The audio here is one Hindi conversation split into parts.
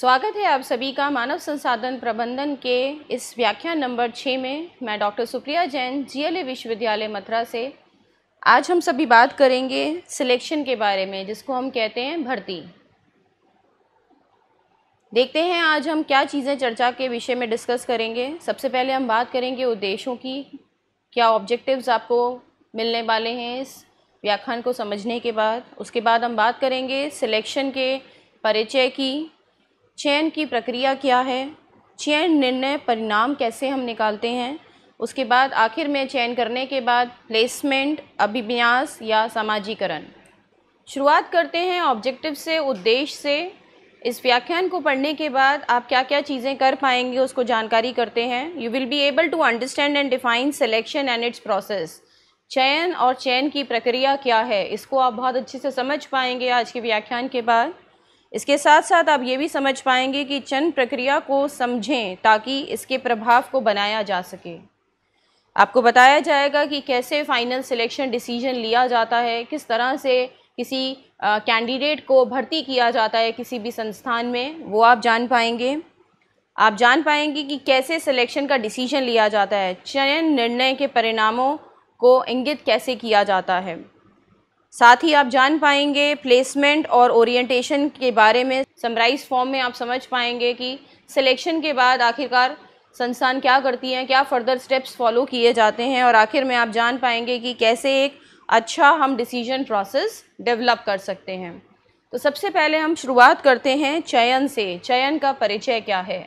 स्वागत है आप सभी का मानव संसाधन प्रबंधन के इस व्याख्यान नंबर छः में मैं डॉक्टर सुप्रिया जैन जीएलए विश्वविद्यालय मथुरा से आज हम सभी बात करेंगे सिलेक्शन के बारे में जिसको हम कहते हैं भर्ती देखते हैं आज हम क्या चीज़ें चर्चा के विषय में डिस्कस करेंगे सबसे पहले हम बात करेंगे उद्देश्यों की क्या ऑब्जेक्टिव्स आपको मिलने वाले हैं इस व्याख्यान को समझने के बाद उसके बाद हम बात करेंगे सिलेक्शन के परिचय की चयन की प्रक्रिया क्या है चयन निर्णय परिणाम कैसे हम निकालते हैं उसके बाद आखिर में चयन करने के बाद प्लेसमेंट अभिन्यास या सामाजिकरण शुरुआत करते हैं ऑब्जेक्टिव से उद्देश्य से इस व्याख्यान को पढ़ने के बाद आप क्या क्या चीज़ें कर पाएंगे उसको जानकारी करते हैं you will be able to understand and define selection and its process चयन और चयन की प्रक्रिया क्या है इसको आप बहुत अच्छे से समझ पाएंगे आज के व्याख्यान के बाद इसके साथ साथ आप ये भी समझ पाएंगे कि चंद प्रक्रिया को समझें ताकि इसके प्रभाव को बनाया जा सके आपको बताया जाएगा कि कैसे फ़ाइनल सिलेक्शन डिसीजन लिया जाता है किस तरह से किसी कैंडिडेट को भर्ती किया जाता है किसी भी संस्थान में वो आप जान पाएंगे आप जान पाएंगे कि कैसे सिलेक्शन का डिसीजन लिया जाता है चयन निर्णय के परिणामों को इंगित कैसे किया जाता है साथ ही आप जान पाएंगे प्लेसमेंट और ओरिएंटेशन के बारे में समराइज फॉर्म में आप समझ पाएंगे कि सिलेक्शन के बाद आखिरकार संस्थान क्या करती हैं क्या फर्दर स्टेप्स फॉलो किए जाते हैं और आखिर में आप जान पाएंगे कि कैसे एक अच्छा हम डिसीजन प्रोसेस डेवलप कर सकते हैं तो सबसे पहले हम शुरुआत करते हैं चयन से चयन का परिचय क्या है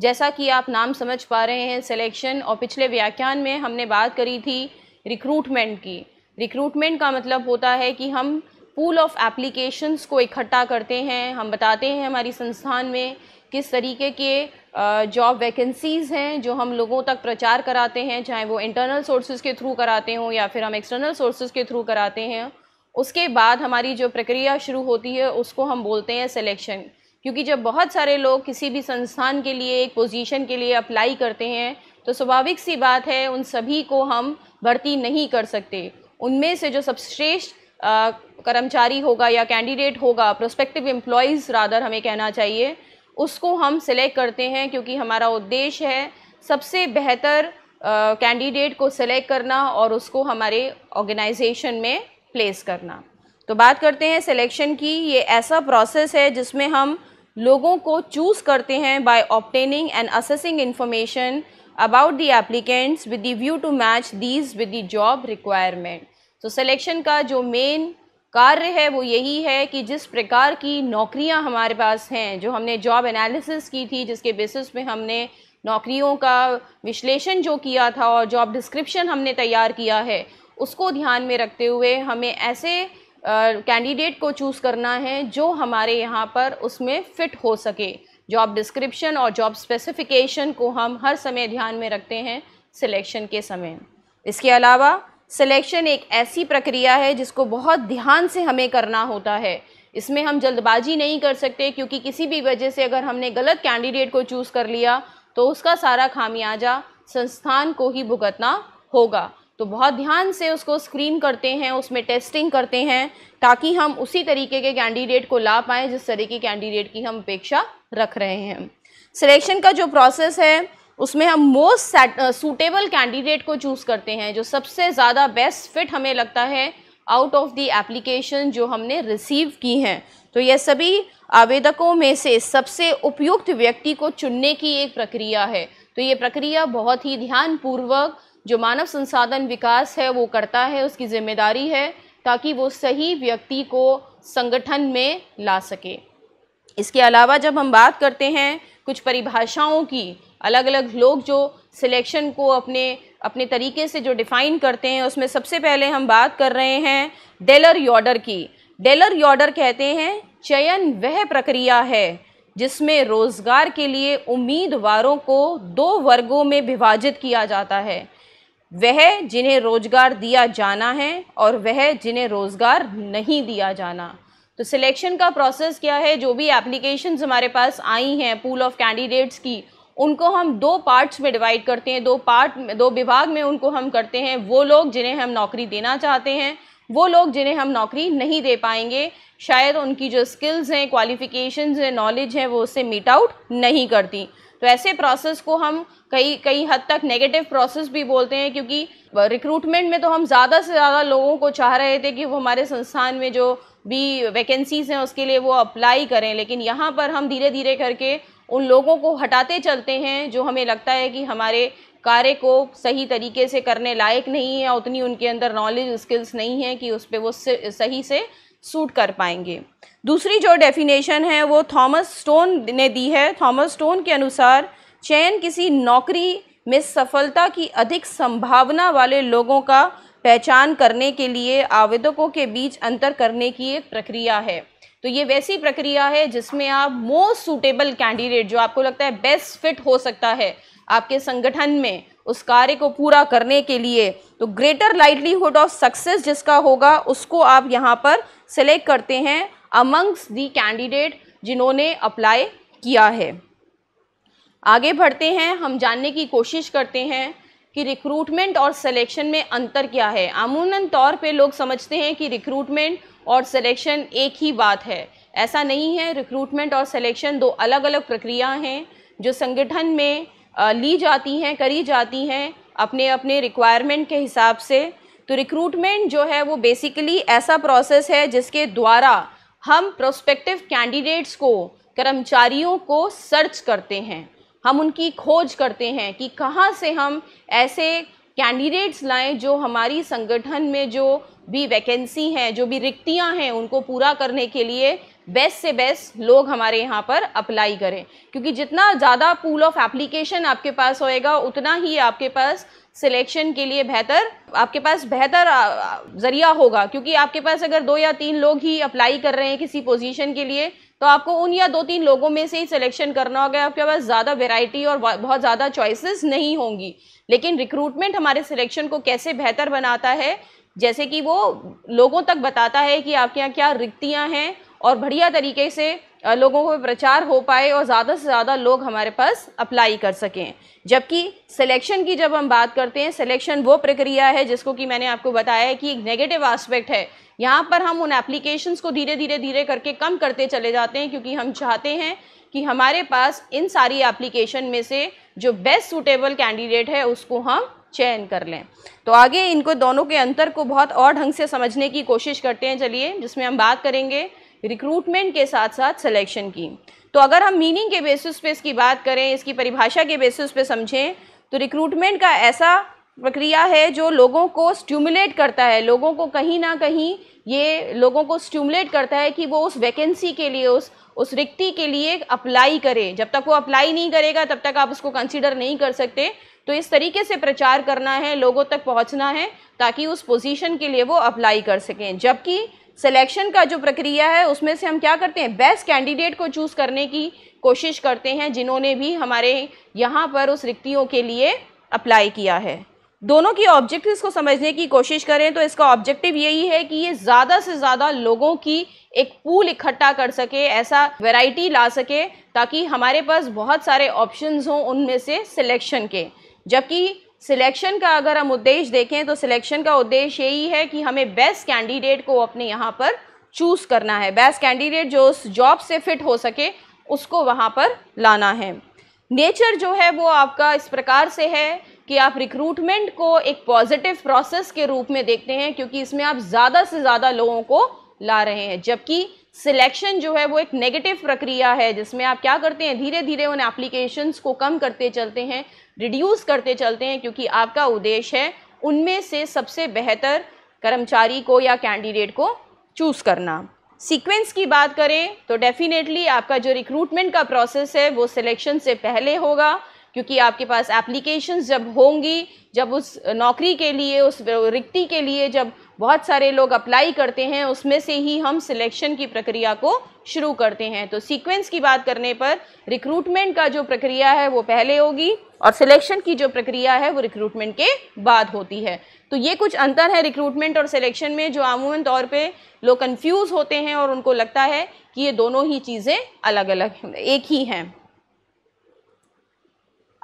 जैसा कि आप नाम समझ पा रहे हैं सिलेक्शन और पिछले व्याख्यान में हमने बात करी थी रिक्रूटमेंट की रिक्रूटमेंट का मतलब होता है कि हम पूल ऑफ एप्लीकेशंस को इकट्ठा करते हैं हम बताते हैं हमारी संस्थान में किस तरीके के जॉब वैकेंसीज़ हैं जो हम लोगों तक प्रचार कराते हैं चाहे वो इंटरनल सोर्सेज के थ्रू कराते हों या फिर हम एक्सटर्नल सोर्सेज के थ्रू कराते हैं उसके बाद हमारी जो प्रक्रिया शुरू होती है उसको हम बोलते हैं सिलेक्शन क्योंकि जब बहुत सारे लोग किसी भी संस्थान के लिए एक पोजीशन के लिए अप्लाई करते हैं तो स्वाभाविक सी बात है उन सभी को हम भर्ती नहीं कर सकते उनमें से जो सबश्रेष्ठ कर्मचारी होगा या कैंडिडेट होगा प्रोस्पेक्टिव एम्प्लॉयज़ रादर हमें कहना चाहिए उसको हम सिलेक्ट करते हैं क्योंकि हमारा उद्देश्य है सबसे बेहतर कैंडिडेट को सिलेक्ट करना और उसको हमारे ऑर्गेनाइजेशन में प्लेस करना तो बात करते हैं सिलेक्शन की ये ऐसा प्रोसेस है जिसमें हम लोगों को चूज़ करते हैं by obtaining and assessing information about the applicants with the view to match these with the job requirement तो सिलेक्शन का जो मेन कार्य है वो यही है कि जिस प्रकार की नौकरियां हमारे पास हैं जो हमने जॉब एनालिसिस की थी जिसके बेसिस पे हमने नौकरियों का विश्लेषण जो किया था और जॉब डिस्क्रिप्शन हमने तैयार किया है उसको ध्यान में रखते हुए हमें ऐसे कैंडिडेट को चूज़ करना है जो हमारे यहाँ पर उसमें फ़िट हो सके जॉब डिस्क्रिप्शन और जॉब स्पेसिफिकेशन को हम हर समय ध्यान में रखते हैं सिलेक्शन के समय इसके अलावा सिलेक्शन एक ऐसी प्रक्रिया है जिसको बहुत ध्यान से हमें करना होता है इसमें हम जल्दबाजी नहीं कर सकते क्योंकि किसी भी वजह से अगर हमने गलत कैंडिडेट को चूज़ कर लिया तो उसका सारा खामियाजा संस्थान को ही भुगतना होगा तो बहुत ध्यान से उसको स्क्रीन करते हैं उसमें टेस्टिंग करते हैं ताकि हम उसी तरीके के कैंडिडेट को ला पाएँ जिस तरह के कैंडिडेट की हम अपेक्षा रख रहे हैं सिलेक्शन का जो प्रोसेस है उसमें हम मोस्ट सूटेबल कैंडिडेट को चूज़ करते हैं जो सबसे ज़्यादा बेस्ट फिट हमें लगता है आउट ऑफ दी एप्लीकेशन जो हमने रिसीव की हैं तो यह सभी आवेदकों में से सबसे उपयुक्त व्यक्ति को चुनने की एक प्रक्रिया है तो ये प्रक्रिया बहुत ही ध्यानपूर्वक जो मानव संसाधन विकास है वो करता है उसकी जिम्मेदारी है ताकि वो सही व्यक्ति को संगठन में ला सके इसके अलावा जब हम बात करते हैं कुछ परिभाषाओं की अलग अलग लोग जो सिलेक्शन को अपने अपने तरीके से जो डिफ़ाइन करते हैं उसमें सबसे पहले हम बात कर रहे हैं डेलर यॉर्डर की डेलर यॉर्डर कहते हैं चयन वह प्रक्रिया है जिसमें रोज़गार के लिए उम्मीदवारों को दो वर्गों में विभाजित किया जाता है वह जिन्हें रोज़गार दिया जाना है और वह जिन्हें रोज़गार नहीं दिया जाना तो सिलेक्शन का प्रोसेस क्या है जो भी एप्लीकेशंस हमारे पास आई हैं पूल ऑफ कैंडिडेट्स की उनको हम दो पार्ट्स में डिवाइड करते हैं दो पार्ट दो विभाग में उनको हम करते हैं वो लोग जिन्हें हम नौकरी देना चाहते हैं वो लोग जिन्हें हम नौकरी नहीं दे पाएंगे शायद उनकी जो स्किल्स हैं क्वालिफ़िकेशंस हैं नॉलेज हैं वो उससे मीट आउट नहीं करती तो ऐसे प्रोसेस को हम कई कई हद तक नेगेटिव प्रोसेस भी बोलते हैं क्योंकि रिक्रूटमेंट में तो हम ज़्यादा से ज़्यादा लोगों को चाह रहे थे कि वो हमारे संस्थान में जो भी वैकेंसीज़ हैं उसके लिए वो अप्लाई करें लेकिन यहाँ पर हम धीरे धीरे करके उन लोगों को हटाते चलते हैं जो हमें लगता है कि हमारे कार्य को सही तरीके से करने लायक नहीं है उतनी उनके अंदर नॉलेज स्किल्स नहीं है कि उस पर वो सही से सूट कर पाएंगे दूसरी जो डेफिनेशन है वो थॉमस स्टोन ने दी है थॉमस स्टोन के अनुसार चयन किसी नौकरी में सफलता की अधिक संभावना वाले लोगों का पहचान करने के लिए आवेदकों के बीच अंतर करने की एक प्रक्रिया है तो ये वैसी प्रक्रिया है जिसमें आप मोस्ट सूटेबल कैंडिडेट जो आपको लगता है बेस्ट फिट हो सकता है आपके संगठन में उस कार्य को पूरा करने के लिए तो ग्रेटर लाइटलीहुड ऑफ सक्सेस जिसका होगा उसको आप यहाँ पर सेलेक्ट करते हैं अमंग्स दी कैंडिडेट जिन्होंने अप्लाई किया है आगे बढ़ते हैं हम जानने की कोशिश करते हैं कि रिक्रूटमेंट और सिलेक्शन में अंतर क्या है अमूमन तौर पे लोग समझते हैं कि रिक्रूटमेंट और सिलेक्शन एक ही बात है ऐसा नहीं है रिक्रूटमेंट और सिलेक्शन दो अलग अलग प्रक्रिया हैं जो संगठन में ली जाती हैं करी जाती हैं अपने अपने रिक्वायरमेंट के हिसाब से तो रिक्रूटमेंट जो है वो बेसिकली ऐसा प्रोसेस है जिसके द्वारा हम प्रोस्पेक्टिव कैंडिडेट्स को कर्मचारियों को सर्च करते हैं हम उनकी खोज करते हैं कि कहाँ से हम ऐसे कैंडिडेट्स लाएं जो हमारी संगठन में जो भी वैकेंसी हैं जो भी रिक्तियां हैं उनको पूरा करने के लिए बेस्ट से बेस्ट लोग हमारे यहाँ पर अप्लाई करें क्योंकि जितना ज़्यादा पूल ऑफ एप्लीकेशन आपके पास होएगा उतना ही आपके पास सिलेक्शन के लिए बेहतर आपके पास बेहतर ज़रिया होगा क्योंकि आपके पास अगर दो या तीन लोग ही अप्लाई कर रहे हैं किसी पोजीशन के लिए तो आपको उन या दो तीन लोगों में से ही सिलेक्शन करना होगा आपके पास ज़्यादा वेराइटी और बहुत ज़्यादा चॉइसेस नहीं होंगी लेकिन रिक्रूटमेंट हमारे सिलेक्शन को कैसे बेहतर बनाता है जैसे कि वो लोगों तक बताता है कि आपके यहाँ क्या रिक्तियाँ हैं और बढ़िया तरीके से लोगों को प्रचार हो पाए और ज़्यादा से ज़्यादा लोग हमारे पास अप्लाई कर सकें जबकि सिलेक्शन की जब हम बात करते हैं सिलेक्शन वो प्रक्रिया है जिसको कि मैंने आपको बताया है कि एक नेगेटिव आस्पेक्ट है यहाँ पर हम उन एप्लीकेशंस को धीरे धीरे धीरे करके कम करते चले जाते हैं क्योंकि हम चाहते हैं कि हमारे पास इन सारी एप्लीकेशन में से जो बेस्ट सूटेबल कैंडिडेट है उसको हम चयन कर लें तो आगे इनको दोनों के अंतर को बहुत और ढंग से समझने की कोशिश करते हैं चलिए जिसमें हम बात करेंगे रिक्रूटमेंट के साथ साथ सिलेक्शन की तो अगर हम मीनिंग के बेसिस पे इसकी बात करें इसकी परिभाषा के बेसिस पे समझें तो रिक्रूटमेंट का ऐसा प्रक्रिया है जो लोगों को स्ट्यूमुलेट करता है लोगों को कहीं ना कहीं ये लोगों को स्ट्यूमुलेट करता है कि वो उस वैकेंसी के लिए उस उस रिक्ति के लिए अप्लाई करे जब तक वो अप्लाई नहीं करेगा तब तक आप उसको कंसिडर नहीं कर सकते तो इस तरीके से प्रचार करना है लोगों तक पहुंचना है ताकि उस पोजीशन के लिए वो अप्लाई कर सकें जबकि सिलेक्शन का जो प्रक्रिया है उसमें से हम क्या करते हैं बेस्ट कैंडिडेट को चूज़ करने की कोशिश करते हैं जिन्होंने भी हमारे यहाँ पर उस रिक्तियों के लिए अप्लाई किया है दोनों की ऑब्जेक्टिव्स को समझने की कोशिश करें तो इसका ऑब्जेक्टिव यही है कि ये ज़्यादा से ज़्यादा लोगों की एक पूल इकट्ठा कर सके ऐसा वैरायटी ला सके ताकि हमारे पास बहुत सारे ऑप्शंस हों उनमें से सिलेक्शन के जबकि सिलेक्शन का अगर हम उद्देश्य देखें तो सिलेक्शन का उद्देश्य यही है कि हमें बेस्ट कैंडिडेट को अपने यहाँ पर चूज़ करना है बेस्ट कैंडिडेट जो उस जॉब से फिट हो सके उसको वहाँ पर लाना है नेचर जो है वो आपका इस प्रकार से है कि आप रिक्रूटमेंट को एक पॉजिटिव प्रोसेस के रूप में देखते हैं क्योंकि इसमें आप ज़्यादा से ज़्यादा लोगों को ला रहे हैं जबकि सिलेक्शन जो है वो एक नेगेटिव प्रक्रिया है जिसमें आप क्या करते हैं धीरे धीरे उन एप्लीकेशंस को कम करते चलते हैं रिड्यूस करते चलते हैं क्योंकि आपका उद्देश्य है उनमें से सबसे बेहतर कर्मचारी को या कैंडिडेट को चूज़ करना सीक्वेंस की बात करें तो डेफिनेटली आपका जो रिक्रूटमेंट का प्रोसेस है वो सिलेक्शन से पहले होगा क्योंकि आपके पास एप्लीकेशन जब होंगी जब उस नौकरी के लिए उस रिक्ति के लिए जब बहुत सारे लोग अप्लाई करते हैं उसमें से ही हम सिलेक्शन की प्रक्रिया को शुरू करते हैं तो सीक्वेंस की बात करने पर रिक्रूटमेंट का जो प्रक्रिया है वो पहले होगी और सिलेक्शन की जो प्रक्रिया है वो रिक्रूटमेंट के बाद होती है तो ये कुछ अंतर है रिक्रूटमेंट और सिलेक्शन में जो आमूमन तौर पे लोग कंफ्यूज होते हैं और उनको लगता है कि ये दोनों ही चीज़ें अलग अलग एक ही हैं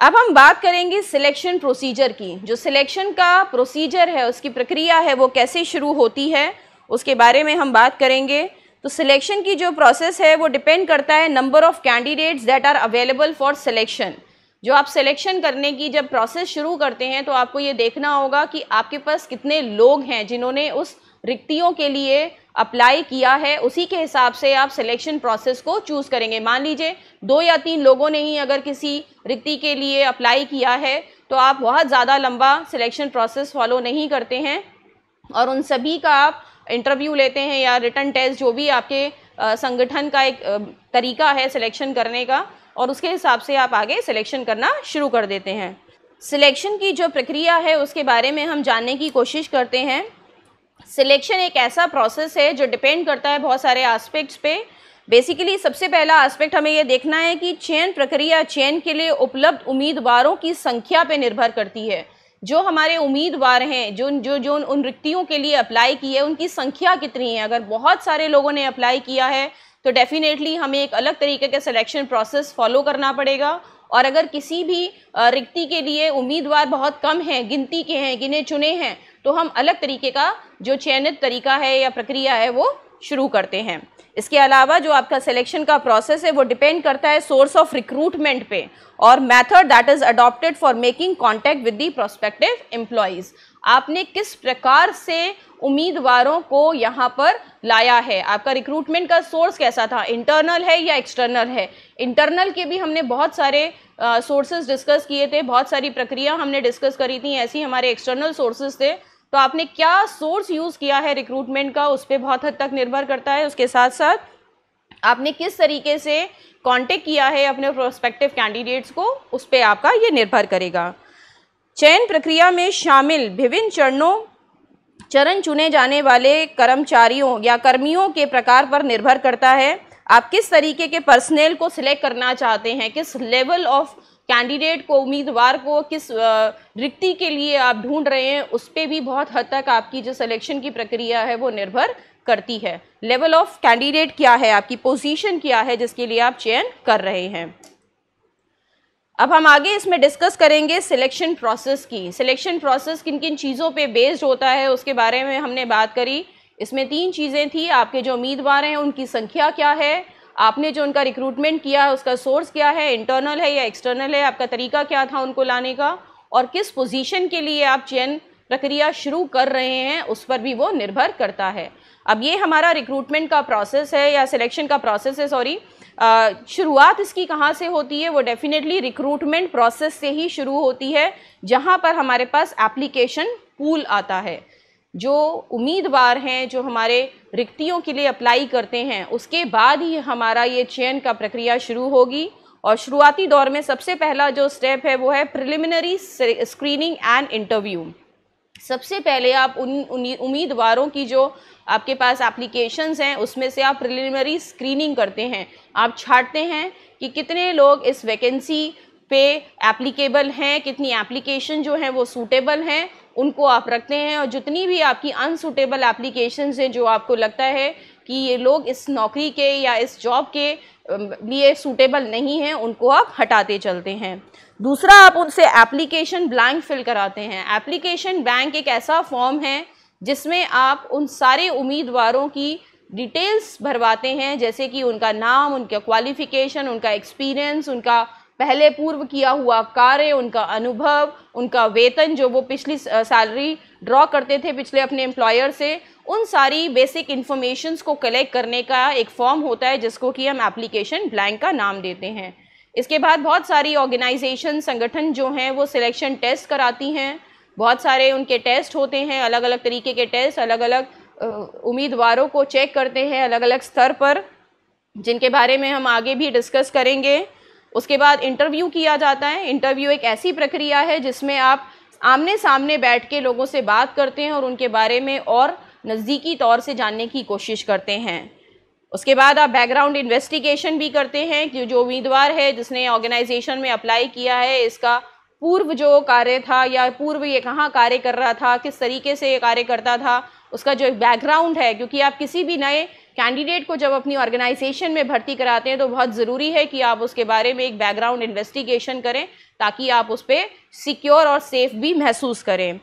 अब हम बात करेंगे सिलेक्शन प्रोसीजर की जो सिलेक्शन का प्रोसीजर है उसकी प्रक्रिया है वो कैसे शुरू होती है उसके बारे में हम बात करेंगे तो सिलेक्शन की जो प्रोसेस है वो डिपेंड करता है number of candidates that are available for selection जो आप सिलेक्शन करने की जब प्रोसेस शुरू करते हैं तो आपको ये देखना होगा कि आपके पास कितने लोग हैं जिन्होंने उस रिक्तियों के लिए अप्लाई किया है उसी के हिसाब से आप सिलेक्शन प्रोसेस को चूज़ करेंगे मान लीजिए दो या तीन लोगों ने ही अगर किसी रिक्ति के लिए अप्लाई किया है तो आप बहुत ज़्यादा लंबा सिलेक्शन प्रोसेस फॉलो नहीं करते हैं और उन सभी का आप इंटरव्यू लेते हैं या रिटर्न टेस्ट जो भी आपके संगठन का एक तरीका है सिलेक्शन करने का और उसके हिसाब से आप आगे सिलेक्शन करना शुरू कर देते हैं सिलेक्शन की जो प्रक्रिया है उसके बारे में हम जानने की कोशिश करते हैं सिलेक्शन एक ऐसा प्रोसेस है जो डिपेंड करता है बहुत सारे आस्पेक्ट्स पे बेसिकली सबसे पहला आस्पेक्ट हमें यह देखना है कि चयन प्रक्रिया चयन के लिए उपलब्ध उम्मीदवारों की संख्या पर निर्भर करती है जो हमारे उम्मीदवार हैं जो जो जो उन रिक्तियों के लिए अप्लाई की है उनकी संख्या कितनी है अगर बहुत सारे लोगों ने अप्लाई किया है तो डेफिनेटली हमें एक अलग तरीके का सिलेक्शन प्रोसेस फॉलो करना पड़ेगा और अगर किसी भी रिक्ति के लिए उम्मीदवार बहुत कम हैं गिनती के हैं गिने चुने हैं तो हम अलग तरीके का जो चयनित तरीका है या प्रक्रिया है वो शुरू करते हैं इसके अलावा जो आपका सिलेक्शन का प्रोसेस है वो डिपेंड करता है सोर्स ऑफ रिक्रूटमेंट पे और method that is adopted for making contact with the prospective employees आपने किस प्रकार से उम्मीदवारों को यहाँ पर लाया है आपका रिक्रूटमेंट का सोर्स कैसा था इंटरनल है या एक्सटर्नल है इंटरनल के भी हमने बहुत सारे सोर्सेज डिस्कस किए थे बहुत सारी प्रक्रिया हमने डिस्कस करी थी ऐसी हमारे एक्सटर्नल सोर्सेज थे तो आपने क्या सोर्स यूज़ किया है रिक्रूटमेंट का उस पर बहुत हद तक निर्भर करता है उसके साथ साथ आपने किस तरीके से कांटेक्ट किया है अपने प्रोस्पेक्टिव कैंडिडेट्स को उस पर आपका ये निर्भर करेगा चयन प्रक्रिया में शामिल विभिन्न चरणों चरण चुने जाने वाले कर्मचारियों या कर्मियों के प्रकार पर निर्भर करता है आप किस तरीके के पर्सनल को सिलेक्ट करना चाहते हैं किस लेवल ऑफ कैंडिडेट को उम्मीदवार को किस रिक्ति के लिए आप ढूंढ रहे हैं उस पर भी बहुत हद तक आपकी जो सिलेक्शन की प्रक्रिया है वो निर्भर करती है लेवल ऑफ कैंडिडेट क्या है आपकी पोजीशन क्या है जिसके लिए आप चयन कर रहे हैं अब हम आगे इसमें डिस्कस करेंगे सिलेक्शन प्रोसेस की सिलेक्शन प्रोसेस किन किन चीज़ों पे बेस्ड होता है उसके बारे में हमने बात करी इसमें तीन चीज़ें थी आपके जो उम्मीदवार हैं उनकी संख्या क्या है आपने जो उनका रिक्रूटमेंट किया है उसका सोर्स क्या है इंटरनल है या एक्सटर्नल है आपका तरीका क्या था उनको लाने का और किस पोजीशन के लिए आप चयन प्रक्रिया शुरू कर रहे हैं उस पर भी वो निर्भर करता है अब ये हमारा रिक्रूटमेंट का प्रोसेस है या सिलेक्शन का प्रोसेस है सॉरी शुरुआत इसकी कहाँ से होती है वो डेफिनेटली रिक्रूटमेंट प्रोसेस से ही शुरू होती है जहाँ पर हमारे पास एप्लीकेशन पूल आता है जो उम्मीदवार हैं जो हमारे रिक्तियों के लिए अप्लाई करते हैं उसके बाद ही हमारा ये चयन का प्रक्रिया शुरू होगी और शुरुआती दौर में सबसे पहला जो स्टेप है वो है प्रिलिमिनरी स्क्रीनिंग एंड इंटरव्यू सबसे पहले आप उन उम्मीदवारों की जो आपके पास एप्लीकेशंस हैं उसमें से आप प्रिलिमिनरी स्क्रीनिंग करते हैं आप छाटते हैं कि कितने लोग इस वैकेंसी पे एप्लीकेबल हैं कितनी एप्लीकेशन जो हैं वो सूटेबल हैं उनको आप रखते हैं और जितनी भी आपकी अनसूटेबल एप्लीकेशन हैं जो आपको लगता है कि ये लोग इस नौकरी के या इस जॉब के लिए सूटेबल नहीं हैं उनको आप हटाते चलते हैं दूसरा आप उनसे एप्लीकेशन ब्लैंक फिल कराते हैं एप्लीकेशन बैंक एक ऐसा फॉर्म है जिसमें आप उन सारे उम्मीदवारों की डिटेल्स भरवाते हैं जैसे कि उनका नाम उनका क्वालिफ़िकेशन उनका एक्सपीरियंस उनका पहले पूर्व किया हुआ कार्य उनका अनुभव उनका वेतन जो वो पिछली सैलरी ड्रॉ करते थे पिछले अपने एम्प्लॉयर से उन सारी बेसिक इन्फॉर्मेशंस को कलेक्ट करने का एक फॉर्म होता है जिसको कि हम एप्लीकेशन ब्लैंक का नाम देते हैं इसके बाद बहुत सारी ऑर्गेनाइजेशन संगठन जो हैं वो सिलेक्शन टेस्ट कराती हैं बहुत सारे उनके टेस्ट होते हैं अलग अलग तरीके के टेस्ट अलग अलग उम्मीदवारों को चेक करते हैं अलग अलग स्तर पर जिनके बारे में हम आगे भी डिस्कस करेंगे उसके बाद इंटरव्यू किया जाता है इंटरव्यू एक ऐसी प्रक्रिया है जिसमें आप आमने सामने बैठ के लोगों से बात करते हैं और उनके बारे में और नज़दीकी तौर से जानने की कोशिश करते हैं उसके बाद आप बैकग्राउंड इन्वेस्टिगेशन भी करते हैं कि जो उम्मीदवार है जिसने ऑर्गेनाइजेशन में अप्लाई किया है इसका पूर्व जो कार्य था या पूर्व ये कहाँ कार्य कर रहा था किस तरीके से ये कार्य करता था उसका जो बैकग्राउंड है क्योंकि आप किसी भी नए कैंडिडेट को जब अपनी ऑर्गेनाइजेशन में भर्ती कराते हैं तो बहुत ज़रूरी है कि आप उसके बारे में एक बैकग्राउंड इन्वेस्टिगेशन करें ताकि आप उस पर सिक्योर और सेफ भी महसूस करें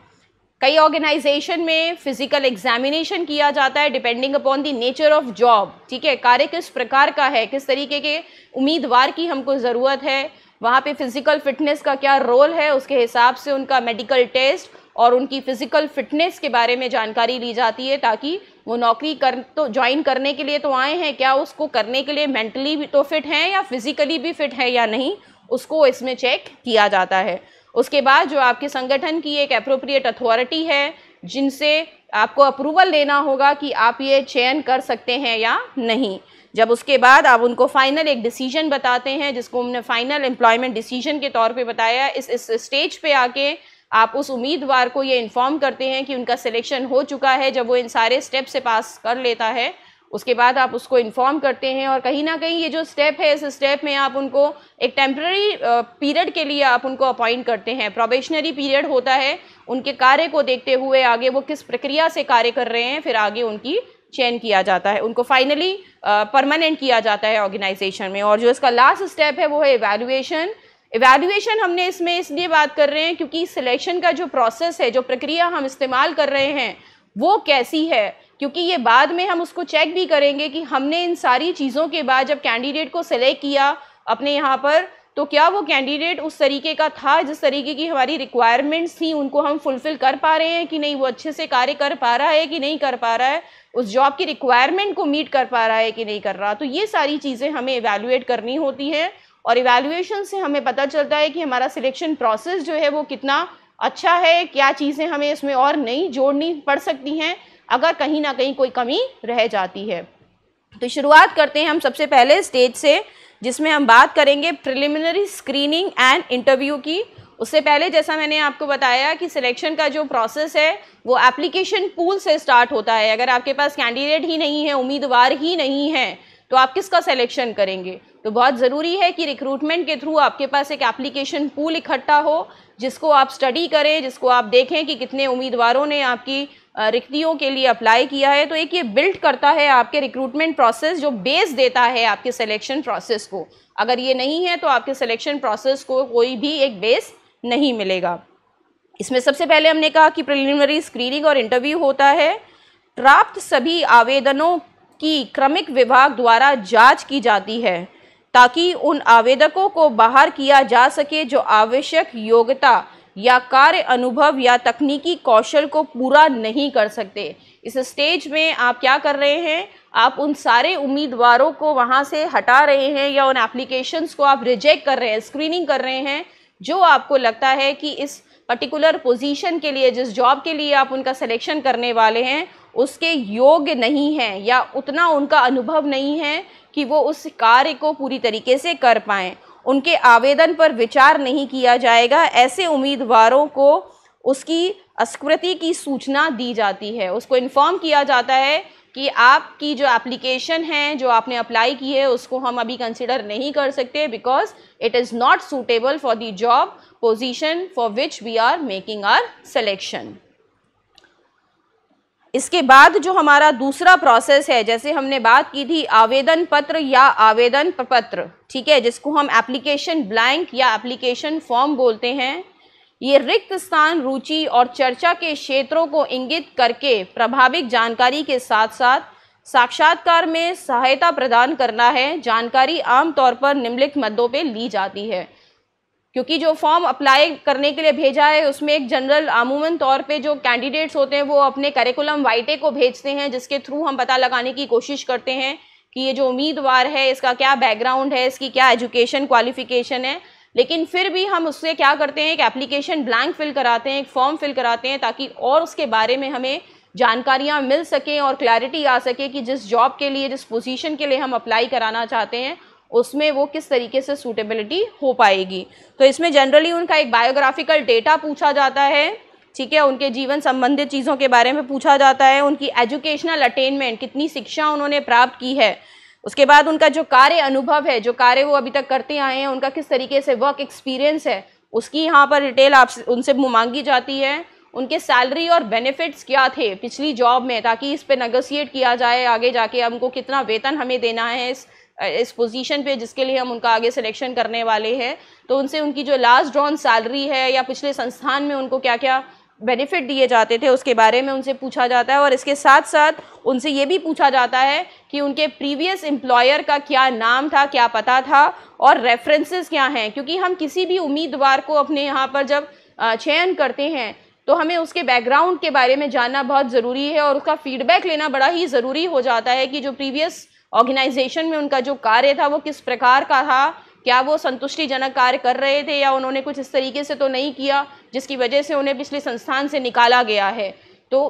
कई ऑर्गेनाइजेशन में फिजिकल एग्जामिनेशन किया जाता है depending upon the nature of job ठीक है कार्य किस प्रकार का है किस तरीके के उम्मीदवार की हमको ज़रूरत है वहाँ पे फिजिकल फिटनेस का क्या रोल है उसके हिसाब से उनका मेडिकल टेस्ट और उनकी फिजिकल फिटनेस के बारे में जानकारी ली जाती है ताकि वो नौकरी कर तो ज्वाइन करने के लिए तो आए हैं क्या उसको करने के लिए मेंटली भी तो फिट हैं या फिजिकली भी फिट है या नहीं उसको इसमें चेक किया जाता है उसके बाद जो आपके संगठन की एक अप्रोप्रिएट अथॉरिटी है जिनसे आपको अप्रूवल लेना होगा कि आप ये चयन कर सकते हैं या नहीं जब उसके बाद आप उनको फ़ाइनल एक डिसीजन बताते हैं जिसको हमने फ़ाइनल एम्प्लॉयमेंट डिसीजन के तौर पे बताया इस इस स्टेज पे आके आप उस उम्मीदवार को ये इन्फॉर्म करते हैं कि उनका सिलेक्शन हो चुका है जब वो इन सारे स्टेप से पास कर लेता है उसके बाद आप उसको इन्फॉर्म करते हैं और कहीं ना कहीं ये जो स्टेप है इस स्टेप में आप उनको एक टेम्प्ररी पीरियड के लिए आप उनको अपॉइंट करते हैं प्रोबेशनरी पीरियड होता है उनके कार्य को देखते हुए आगे वो किस प्रक्रिया से कार्य कर रहे हैं फिर आगे उनकी चयन किया जाता है उनको फाइनली परमानेंट किया जाता है ऑर्गेनाइजेशन में और जो इसका लास्ट स्टेप है वो है एवेल्युएशन एवेल्युएशन हमने इसमें इसलिए बात कर रहे हैं क्योंकि सिलेक्शन का जो प्रोसेस है जो प्रक्रिया हम इस्तेमाल कर रहे हैं वो कैसी है क्योंकि ये बाद में हम उसको चेक भी करेंगे कि हमने इन सारी चीज़ों के बाद जब कैंडिडेट को सिलेक्ट किया अपने यहाँ पर तो क्या वो कैंडिडेट उस तरीके का था जिस तरीके की हमारी रिक्वायरमेंट्स थी उनको हम फुलफ़िल कर पा रहे हैं कि नहीं वो अच्छे से कार्य कर पा रहा है कि नहीं कर पा रहा है उस जॉब की रिक्वायरमेंट को मीट कर पा रहा है कि नहीं कर रहा तो ये सारी चीज़ें हमें इवेलुएट करनी होती हैं और इवेलुएशन से हमें पता चलता है कि हमारा सिलेक्शन प्रोसेस जो है वो कितना अच्छा है क्या चीज़ें हमें इसमें और नई जोड़नी पड़ सकती हैं अगर कहीं ना कहीं कोई कमी रह जाती है तो शुरुआत करते हैं हम सबसे पहले स्टेज से जिसमें हम बात करेंगे प्रिलिमिनरी स्क्रीनिंग एंड इंटरव्यू की उससे पहले जैसा मैंने आपको बताया कि सिलेक्शन का जो प्रोसेस है वो एप्लीकेशन पूल से स्टार्ट होता है अगर आपके पास कैंडिडेट ही नहीं है उम्मीदवार ही नहीं है तो आप किसका सिलेक्शन करेंगे तो बहुत ज़रूरी है कि रिक्रूटमेंट के थ्रू आपके पास एक एप्लीकेशन पूल इकट्ठा हो जिसको आप स्टडी करें जिसको आप देखें कि कितने उम्मीदवारों ने आपकी रिक्तियों के लिए अप्लाई किया है तो एक ये बिल्ड करता है आपके रिक्रूटमेंट प्रोसेस जो बेस देता है आपके सिलेक्शन प्रोसेस को अगर ये नहीं है तो आपके सिलेक्शन प्रोसेस को कोई भी एक बेस नहीं मिलेगा इसमें सबसे पहले हमने कहा कि प्रिलिमिनरी स्क्रीनिंग और इंटरव्यू होता है प्राप्त सभी आवेदनों की क्रमिक विभाग द्वारा जांच की जाती है ताकि उन आवेदकों को बाहर किया जा सके जो आवश्यक योग्यता या कार्य अनुभव या तकनीकी कौशल को पूरा नहीं कर सकते इस स्टेज में आप क्या कर रहे हैं आप उन सारे उम्मीदवारों को वहाँ से हटा रहे हैं या उन एप्लीकेशंस को आप रिजेक्ट कर रहे हैं स्क्रीनिंग कर रहे हैं जो आपको लगता है कि इस पर्टिकुलर पोजीशन के लिए जिस जॉब के लिए आप उनका सिलेक्शन करने वाले हैं उसके योग्य नहीं हैं या उतना उनका अनुभव नहीं है कि वो उस कार्य को पूरी तरीके से कर पाएँ उनके आवेदन पर विचार नहीं किया जाएगा ऐसे उम्मीदवारों को उसकी अस्कृति की सूचना दी जाती है उसको इन्फॉर्म किया जाता है कि आपकी जो एप्लीकेशन है जो आपने अप्लाई की है उसको हम अभी कंसिडर नहीं कर सकते because it is not suitable for the job position for which we are making our selection इसके बाद जो हमारा दूसरा प्रोसेस है जैसे हमने बात की थी आवेदन पत्र या आवेदन पत्र ठीक है जिसको हम एप्लीकेशन ब्लैंक या एप्लीकेशन फॉर्म बोलते हैं ये रिक्त स्थान रुचि और चर्चा के क्षेत्रों को इंगित करके प्रभाविक जानकारी के साथ साथ साक्षात्कार में सहायता प्रदान करना है जानकारी आमतौर पर निम्नलिखित मदों पर ली जाती है क्योंकि जो फॉर्म अप्लाई करने के लिए भेजा है उसमें एक जनरल अमूमन तौर पे जो कैंडिडेट्स होते हैं वो अपने करिकुलम वाइटे को भेजते हैं जिसके थ्रू हम पता लगाने की कोशिश करते हैं कि ये जो उम्मीदवार है इसका क्या बैकग्राउंड है इसकी क्या एजुकेशन क्वालिफिकेशन है लेकिन फिर भी हम उससे क्या करते हैं एक एप्लीकेशन ब्लैंक फिल कराते हैं एक फॉर्म फिल कराते हैं ताकि और उसके बारे में हमें जानकारियाँ मिल सकें और क्लैरिटी आ सके कि जिस जॉब के लिए जिस पोजीशन के लिए हम अप्लाई कराना चाहते हैं उसमें वो किस तरीके से सूटेबिलिटी हो पाएगी तो इसमें जनरली उनका एक बायोग्राफिकल डेटा पूछा जाता है ठीक है उनके जीवन संबंधित चीज़ों के बारे में पूछा जाता है उनकी एजुकेशनल अटेनमेंट कितनी शिक्षा उन्होंने प्राप्त की है उसके बाद उनका जो कार्य अनुभव है जो कार्य वो अभी तक करते आए हैं उनका किस तरीके से वर्क एक्सपीरियंस है उसकी यहाँ पर डिटेल आप उनसे मांगी जाती है उनके सैलरी और बेनिफिट्स क्या थे पिछली जॉब में ताकि इस पर नगोसिएट किया जाए आगे जाके हमको कितना वेतन हमें देना है इस इस पोजीशन पे जिसके लिए हम उनका आगे सिलेक्शन करने वाले हैं तो उनसे उनकी जो लास्ट ड्रॉन सैलरी है या पिछले संस्थान में उनको क्या क्या बेनिफिट दिए जाते थे उसके बारे में उनसे पूछा जाता है और इसके साथ साथ उनसे ये भी पूछा जाता है कि उनके प्रीवियस एम्प्लॉयर का क्या नाम था क्या पता था और रेफरेंसेस क्या हैं क्योंकि हम किसी भी उम्मीदवार को अपने यहाँ पर जब चयन करते हैं तो हमें उसके बैकग्राउंड के बारे में जानना बहुत ज़रूरी है और उसका फीडबैक लेना बड़ा ही ज़रूरी हो जाता है कि जो प्रीवियस ऑर्गेनाइजेशन में उनका जो कार्य था वो किस प्रकार का था क्या वो संतुष्टिजनक कार्य कर रहे थे या उन्होंने कुछ इस तरीके से तो नहीं किया जिसकी वजह से उन्हें पिछले संस्थान से निकाला गया है तो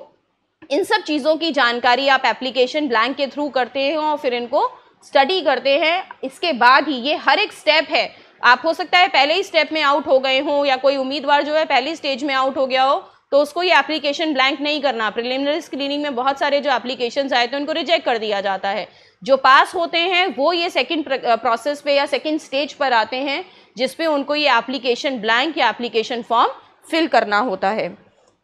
इन सब चीज़ों की जानकारी आप एप्लीकेशन ब्लैंक के थ्रू करते हैं और फिर इनको स्टडी करते हैं इसके बाद ही ये हर एक स्टेप है आप हो सकता है पहले ही स्टेप में आउट हो गए हों या कोई उम्मीदवार जो है पहले स्टेज में आउट हो गया हो तो उसको ये एप्लीकेशन ब्लैंक नहीं करना प्रिलिमिनरी स्क्रीनिंग में बहुत सारे जो एप्लीकेशन आए थे उनको रिजेक्ट कर दिया जाता है जो पास होते हैं वो ये सेकंड प्रोसेस पे या सेकंड स्टेज पर आते हैं जिसपे उनको ये एप्लीकेशन ब्लैंक या एप्लीकेशन फॉर्म फिल करना होता है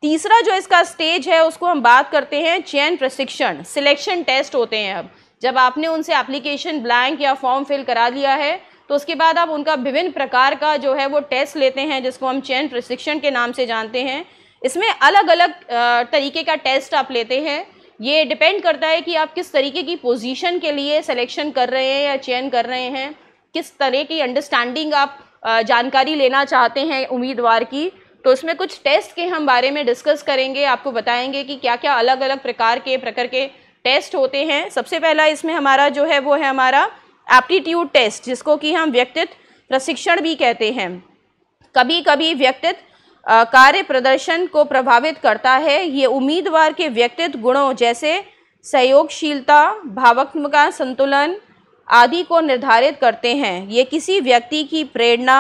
तीसरा जो इसका स्टेज है उसको हम बात करते हैं चयन प्रशिक्षण सिलेक्शन टेस्ट होते हैं अब जब आपने उनसे एप्लीकेशन ब्लैंक या फॉर्म फिल करा लिया है तो उसके बाद आप उनका विभिन्न प्रकार का जो है वो टेस्ट लेते हैं जिसको हम चयन प्रशिक्षण के नाम से जानते हैं इसमें अलग अलग तरीके का टेस्ट आप लेते हैं ये डिपेंड करता है कि आप किस तरीके की पोजीशन के लिए सिलेक्शन कर रहे हैं या चयन कर रहे हैं किस तरह की अंडरस्टैंडिंग आप जानकारी लेना चाहते हैं उम्मीदवार की तो उसमें कुछ टेस्ट के हम बारे में डिस्कस करेंगे आपको बताएंगे कि क्या क्या अलग अलग प्रकार के प्रकार के टेस्ट होते हैं सबसे पहला इसमें हमारा जो है वो है हमारा एप्टीट्यूड टेस्ट जिसको कि हम व्यक्तित्व प्रशिक्षण भी कहते हैं कभी कभी व्यक्तित्व कार्य प्रदर्शन को प्रभावित करता है ये उम्मीदवार के व्यक्तित्व गुणों जैसे सहयोगशीलता भावात्मक संतुलन आदि को निर्धारित करते हैं ये किसी व्यक्ति की प्रेरणा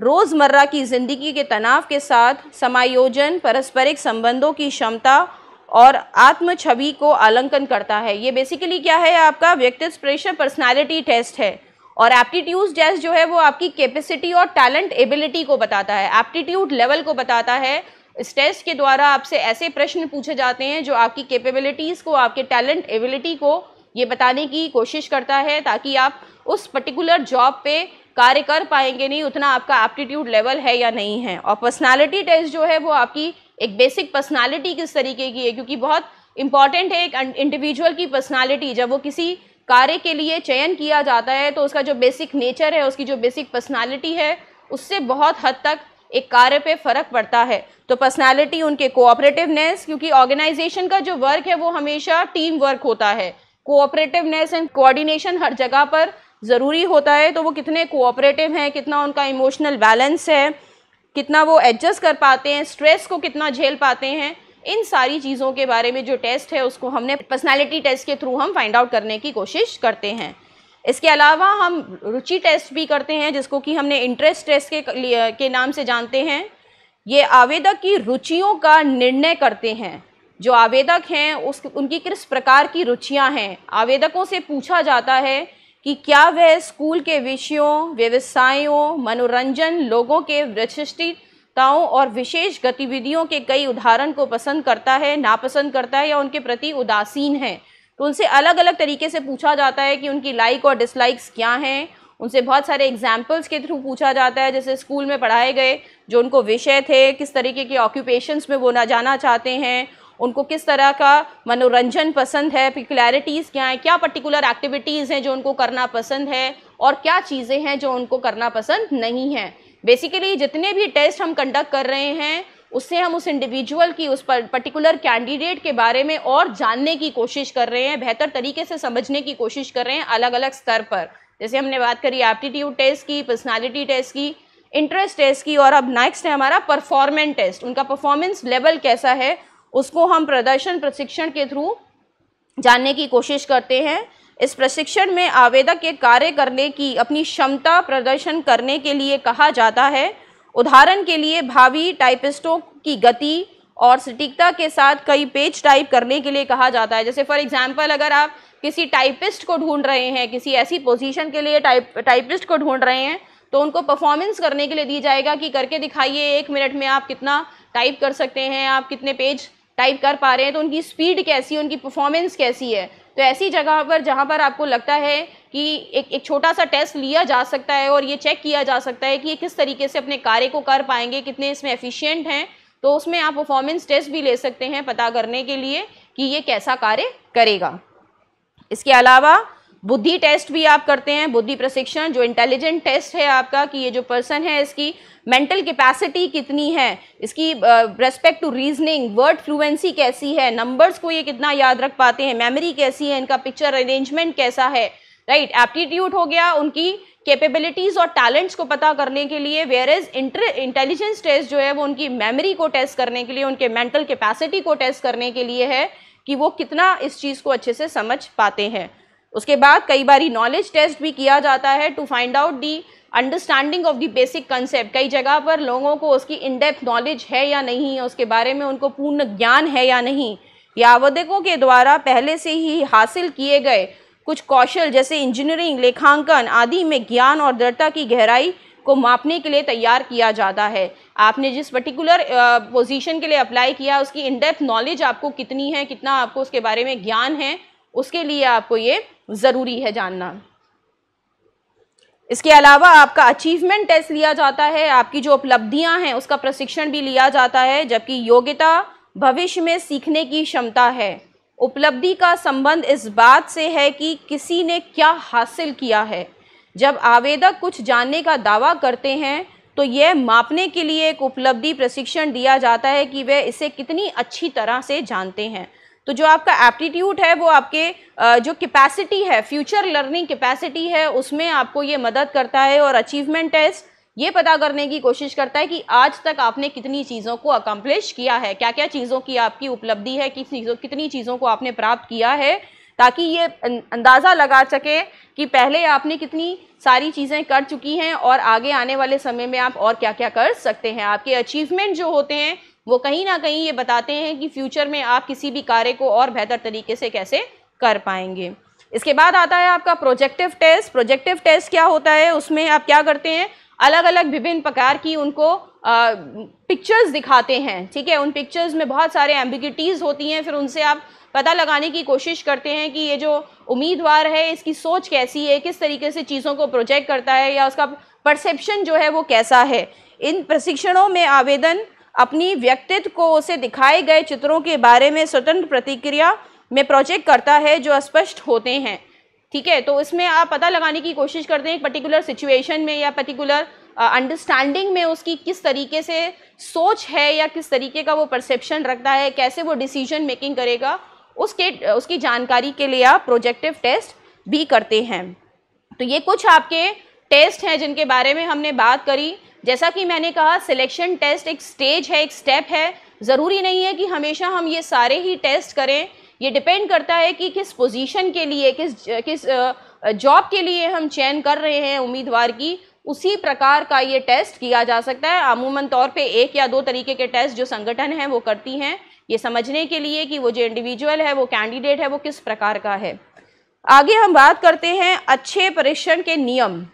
रोज़मर्रा की ज़िंदगी के तनाव के साथ समायोजन पारस्परिक संबंधों की क्षमता और आत्म छवि को आलंकन करता है ये बेसिकली क्या है आपका व्यक्तित्व प्रेशर पर्सनैलिटी टेस्ट है और एप्टीट्यूड टेस्ट जो है वो आपकी कैपेसिटी और टैलेंट एबिलिटी को बताता है एप्टीट्यूड लेवल को बताता है इस टेस्ट के द्वारा आपसे ऐसे प्रश्न पूछे जाते हैं जो आपकी कैपेबिलिटीज़ को आपके टैलेंट एबिलिटी को ये बताने की कोशिश करता है ताकि आप उस पर्टिकुलर जॉब पे कार्य कर पाएंगे नहीं उतना आपका एप्टीट्यूड लेवल है या नहीं है और पर्सनालिटी टेस्ट जो है वो आपकी एक बेसिक पर्सनालिटी किस तरीके की है क्योंकि बहुत इंपॉर्टेंट है एक इंडिविजुअल की पर्सनालिटी जब वो किसी कार्य के लिए चयन किया जाता है तो उसका जो बेसिक नेचर है उसकी जो बेसिक पर्सनालिटी है उससे बहुत हद तक एक कार्य पे फर्क पड़ता है तो पर्सनालिटी उनके कोऑपरेटिवनेस क्योंकि ऑर्गेनाइजेशन का जो वर्क है वो हमेशा टीम वर्क होता है कोऑपरेटिवनेस एंड कोऑर्डिनेशन हर जगह पर ज़रूरी होता है तो वो कितने कोऑपरेटिव हैं कितना उनका इमोशनल बैलेंस है कितना वो एडजस्ट कर पाते हैं स्ट्रेस को कितना झेल पाते हैं इन सारी चीज़ों के बारे में जो टेस्ट है उसको हमने पर्सनैलिटी टेस्ट के थ्रू हम फाइंड आउट करने की कोशिश करते हैं इसके अलावा हम रुचि टेस्ट भी करते हैं जिसको कि हमने इंटरेस्ट टेस्ट के के नाम से जानते हैं ये आवेदक की रुचियों का निर्णय करते हैं जो आवेदक हैं उस उनकी किस प्रकार की रुचियां हैं आवेदकों से पूछा जाता है कि क्या वह स्कूल के विषयों व्यवसायों मनोरंजन लोगों के विशिष्ट ताओं और विशेष गतिविधियों के कई उदाहरण को पसंद करता है नापसंद करता है या उनके प्रति उदासीन है तो उनसे अलग अलग तरीके से पूछा जाता है कि उनकी लाइक और डिसलाइक्स क्या हैं उनसे बहुत सारे एग्जाम्पल्स के थ्रू पूछा जाता है जैसे स्कूल में पढ़ाए गए जो उनको विषय थे किस तरीके के ऑक्यूपेशंस में वो ना जाना चाहते हैं उनको किस तरह का मनोरंजन पसंद है पिकुलरिटीज़ क्या हैं क्या पर्टिकुलर एक्टिविटीज़ हैं जो उनको करना पसंद है और क्या चीज़ें हैं जो उनको करना पसंद नहीं है बेसिकली जितने भी टेस्ट हम कंडक्ट कर रहे हैं उससे हम उस इंडिविजुअल की उस पर्टिकुलर कैंडिडेट के बारे में और जानने की कोशिश कर रहे हैं बेहतर तरीके से समझने की कोशिश कर रहे हैं अलग अलग स्तर पर जैसे हमने बात करी एप्टीट्यूड टेस्ट की पर्सनालिटी टेस्ट की इंटरेस्ट टेस्ट की और अब नेक्स्ट है हमारा परफॉर्मेंस टेस्ट उनका परफॉर्मेंस लेवल कैसा है उसको हम प्रदर्शन प्रशिक्षण के थ्रू जानने की कोशिश करते हैं इस प्रशिक्षण में आवेदक के कार्य करने की अपनी क्षमता प्रदर्शन करने के लिए कहा जाता है उदाहरण के लिए भावी टाइपिस्टों की गति और सटीकता के साथ कई पेज टाइप करने के लिए कहा जाता है जैसे फॉर एग्जांपल अगर आप किसी टाइपिस्ट को ढूंढ रहे हैं किसी ऐसी पोजीशन के लिए टाइप टाइपिस्ट को ढूंढ रहे हैं तो उनको परफॉर्मेंस करने के लिए दी जाएगा कि करके दिखाइए एक मिनट में आप कितना टाइप कर सकते हैं आप कितने पेज टाइप कर पा रहे हैं तो उनकी स्पीड कैसी है उनकी परफॉर्मेंस कैसी है तो ऐसी जगह पर जहाँ पर आपको लगता है कि एक एक छोटा सा टेस्ट लिया जा सकता है और ये चेक किया जा सकता है कि ये किस तरीके से अपने कार्य को कर पाएंगे कितने इसमें एफिशिएंट हैं तो उसमें आप परफॉर्मेंस टेस्ट भी ले सकते हैं पता करने के लिए कि ये कैसा कार्य करेगा इसके अलावा बुद्धि टेस्ट भी आप करते हैं बुद्धि प्रशिक्षण जो इंटेलिजेंट टेस्ट है आपका कि ये जो पर्सन है इसकी मेंटल कैपेसिटी कितनी है इसकी respect to reasoning word fluency कैसी है नंबर्स को ये कितना याद रख पाते हैं मेमोरी कैसी है इनका पिक्चर अरेंजमेंट कैसा है राइट right, एप्टीट्यूड हो गया उनकी कैपेबिलिटीज और टैलेंट्स को पता करने के लिए where is inter intelligence test जो है वो उनकी मेमोरी को टेस्ट करने के लिए उनके मेंटल कैपेसिटी को टेस्ट करने के लिए है कि वो कितना इस चीज़ को अच्छे से समझ पाते हैं उसके बाद कई बार नॉलेज टेस्ट भी किया जाता है to find out the understanding of the basic concept कई जगह पर लोगों को उसकी इन डेप्थ नॉलेज है या नहीं है उसके बारे में उनको पूर्ण ज्ञान है या नहीं आवेदकों के द्वारा पहले से ही हासिल किए गए कुछ कौशल जैसे इंजीनियरिंग लेखांकन आदि में ज्ञान और दृढ़ता की गहराई को मापने के लिए तैयार किया जाता है आपने जिस पर्टिकुलर पोजीशन के लिए अप्लाई किया उसकी इन डेप्थ नॉलेज आपको कितनी है कितना आपको उसके बारे में ज्ञान है उसके लिए आपको ये ज़रूरी है जानना इसके अलावा आपका अचीवमेंट टेस्ट लिया जाता है आपकी जो उपलब्धियां हैं उसका प्रशिक्षण भी लिया जाता है जबकि योग्यता भविष्य में सीखने की क्षमता है उपलब्धि का संबंध इस बात से है कि किसी ने क्या हासिल किया है जब आवेदक कुछ जानने का दावा करते हैं तो यह मापने के लिए एक उपलब्धि प्रशिक्षण दिया जाता है कि वह इसे कितनी अच्छी तरह से जानते हैं तो जो आपका एप्टीट्यूड है वो आपके जो कैपेसिटी है फ्यूचर लर्निंग कैपेसिटी है उसमें आपको ये मदद करता है और अचीवमेंट टेस्ट ये पता करने की कोशिश करता है कि आज तक आपने कितनी चीज़ों को अकम्पलिश किया है क्या क्या चीज़ों की आपकी उपलब्धि है किस चीज़ों कितनी चीज़ों को आपने प्राप्त किया है ताकि ये अं, अंदाज़ा लगा सके कि पहले आपने कितनी सारी चीज़ें कर चुकी हैं और आगे आने वाले समय में आप और क्या क्या कर सकते हैं आपके अचीवमेंट जो होते हैं वो कहीं ना कहीं ये बताते हैं कि फ्यूचर में आप किसी भी कार्य को और बेहतर तरीके से कैसे कर पाएंगे इसके बाद आता है आपका प्रोजेक्टिव टेस्ट प्रोजेक्टिव टेस्ट क्या होता है उसमें आप क्या करते हैं अलग अलग विभिन्न प्रकार की उनको पिक्चर्स दिखाते हैं ठीक है उन पिक्चर्स में बहुत सारे एम्बिगिटीज़ होती हैं फिर उनसे आप पता लगाने की कोशिश करते हैं कि ये जो उम्मीदवार है इसकी सोच कैसी है किस तरीके से चीज़ों को प्रोजेक्ट करता है या उसका परसेप्शन जो है वो कैसा है इन प्रशिक्षणों में आवेदन अपनी व्यक्तित्व को उसे दिखाए गए चित्रों के बारे में स्वतंत्र प्रतिक्रिया में प्रोजेक्ट करता है जो स्पष्ट होते हैं ठीक है तो इसमें आप पता लगाने की कोशिश करते हैं एक पर्टिकुलर सिचुएशन में या पर्टिकुलर अंडरस्टैंडिंग uh, में उसकी किस तरीके से सोच है या किस तरीके का वो परसेप्शन रखता है कैसे वो डिसीजन मेकिंग करेगा उसके उसकी जानकारी के लिए आप प्रोजेक्टिव टेस्ट भी करते हैं तो ये कुछ आपके टेस्ट हैं जिनके बारे में हमने बात करी जैसा कि मैंने कहा सिलेक्शन टेस्ट एक स्टेज है एक स्टेप है ज़रूरी नहीं है कि हमेशा हम ये सारे ही टेस्ट करें ये डिपेंड करता है कि किस पोजीशन के लिए किस किस जॉब के लिए हम चयन कर रहे हैं उम्मीदवार की उसी प्रकार का ये टेस्ट किया जा सकता है अमूमन तौर पे एक या दो तरीके के टेस्ट जो संगठन हैं वो करती हैं ये समझने के लिए कि वो जो इंडिविजुअल है वो कैंडिडेट है वो किस प्रकार का है आगे हम बात करते हैं अच्छे परीक्षण के नियम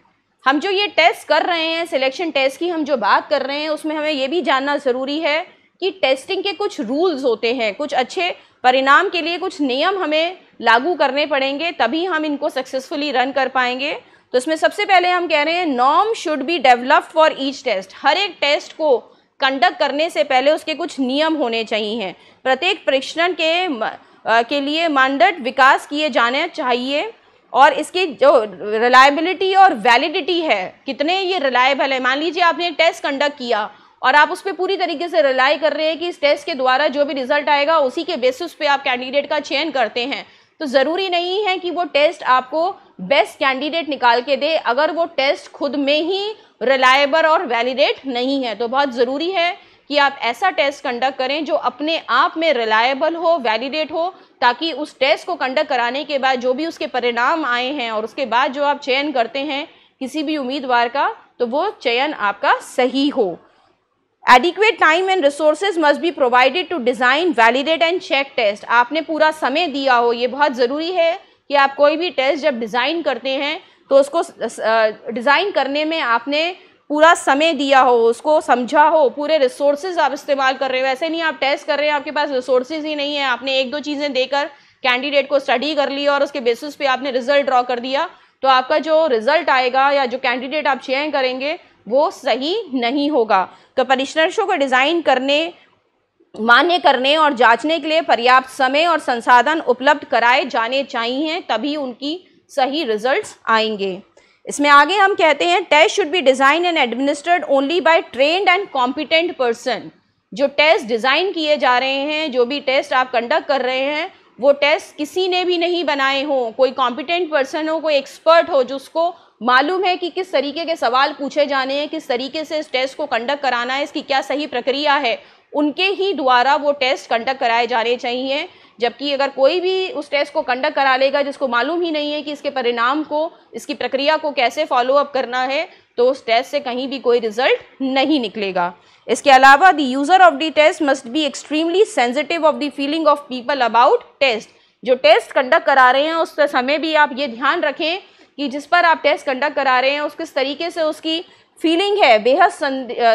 हम जो ये टेस्ट कर रहे हैं सिलेक्शन टेस्ट की हम जो बात कर रहे हैं उसमें हमें ये भी जानना ज़रूरी है कि टेस्टिंग के कुछ रूल्स होते हैं कुछ अच्छे परिणाम के लिए कुछ नियम हमें लागू करने पड़ेंगे तभी हम इनको सक्सेसफुली रन कर पाएंगे तो इसमें सबसे पहले हम कह रहे हैं norm should be developed for each test हर एक टेस्ट को कंडक्ट करने से पहले उसके कुछ नियम होने चाहिए प्रत्येक परीक्षण के आ, के लिए मानदंड विकास किए जाने चाहिए और इसकी जो रिलायबिलिटी और वैलिडिटी है कितने ये रिलायबल है मान लीजिए आपने टेस्ट कंडक्ट किया और आप उस पर पूरी तरीके से रिलाई कर रहे हैं कि इस टेस्ट के द्वारा जो भी रिजल्ट आएगा उसी के बेसिस पे आप कैंडिडेट का चयन करते हैं तो ज़रूरी नहीं है कि वो टेस्ट आपको बेस्ट कैंडिडेट निकाल के दे अगर वो टेस्ट खुद में ही रिलायबल और वैलिडेट नहीं है तो बहुत ज़रूरी है कि आप ऐसा टेस्ट कंडक्ट करें जो अपने आप में रिलायबल हो वैलिडेट हो ताकि उस टेस्ट को कंडक्ट कराने के बाद जो भी उसके परिणाम आए हैं और उसके बाद जो आप चयन करते हैं किसी भी उम्मीदवार का तो वो चयन आपका सही हो adequate time and resources must be provided to design validate and check test आपने पूरा समय दिया हो ये बहुत ज़रूरी है कि आप कोई भी टेस्ट जब डिज़ाइन करते हैं तो उसको डिज़ाइन करने में आपने पूरा समय दिया हो उसको समझा हो पूरे रिसोर्सेज आप इस्तेमाल कर रहे हो ऐसे नहीं आप टेस्ट कर रहे हैं आपके पास रिसोर्सेज ही नहीं है आपने एक दो चीज़ें देकर कैंडिडेट को स्टडी कर लिया और उसके बेसिस पे आपने रिजल्ट ड्रॉ कर दिया तो आपका जो रिजल्ट आएगा या जो कैंडिडेट आप चयन करेंगे वो सही नहीं होगा तो पनिशनर्सों को डिज़ाइन करने मान्य करने और जांचने के लिए पर्याप्त समय और संसाधन उपलब्ध कराए जाने चाहिए तभी उनकी सही रिजल्ट्स आएंगे इसमें आगे हम कहते हैं test should be design and administered only by trained and competent person जो टेस्ट डिज़ाइन किए जा रहे हैं जो भी टेस्ट आप कंडक्ट कर रहे हैं वो टेस्ट किसी ने भी नहीं बनाए हों कोई कॉम्पिटेंट पर्सन हो कोई एक्सपर्ट हो जिसको मालूम है कि किस तरीके के सवाल पूछे जाने हैं किस तरीके से इस टेस्ट को कंडक्ट कराना है इसकी क्या सही प्रक्रिया है उनके ही द्वारा वो टेस्ट कंडक्ट कराए जाने चाहिए जबकि अगर कोई भी उस टेस्ट को कंडक्ट करा लेगा जिसको मालूम ही नहीं है कि इसके परिणाम को इसकी प्रक्रिया को कैसे फॉलोअप करना है तो उस टेस्ट से कहीं भी कोई रिजल्ट नहीं निकलेगा इसके अलावा the user of the test must be extremely sensitive of the feeling of people about test जो टेस्ट कंडक्ट करा रहे हैं उस समय भी आप ये ध्यान रखें कि जिस पर आप टेस्ट कंडक्ट करा रहे हैं उस किस तरीके से उसकी फीलिंग है बेहद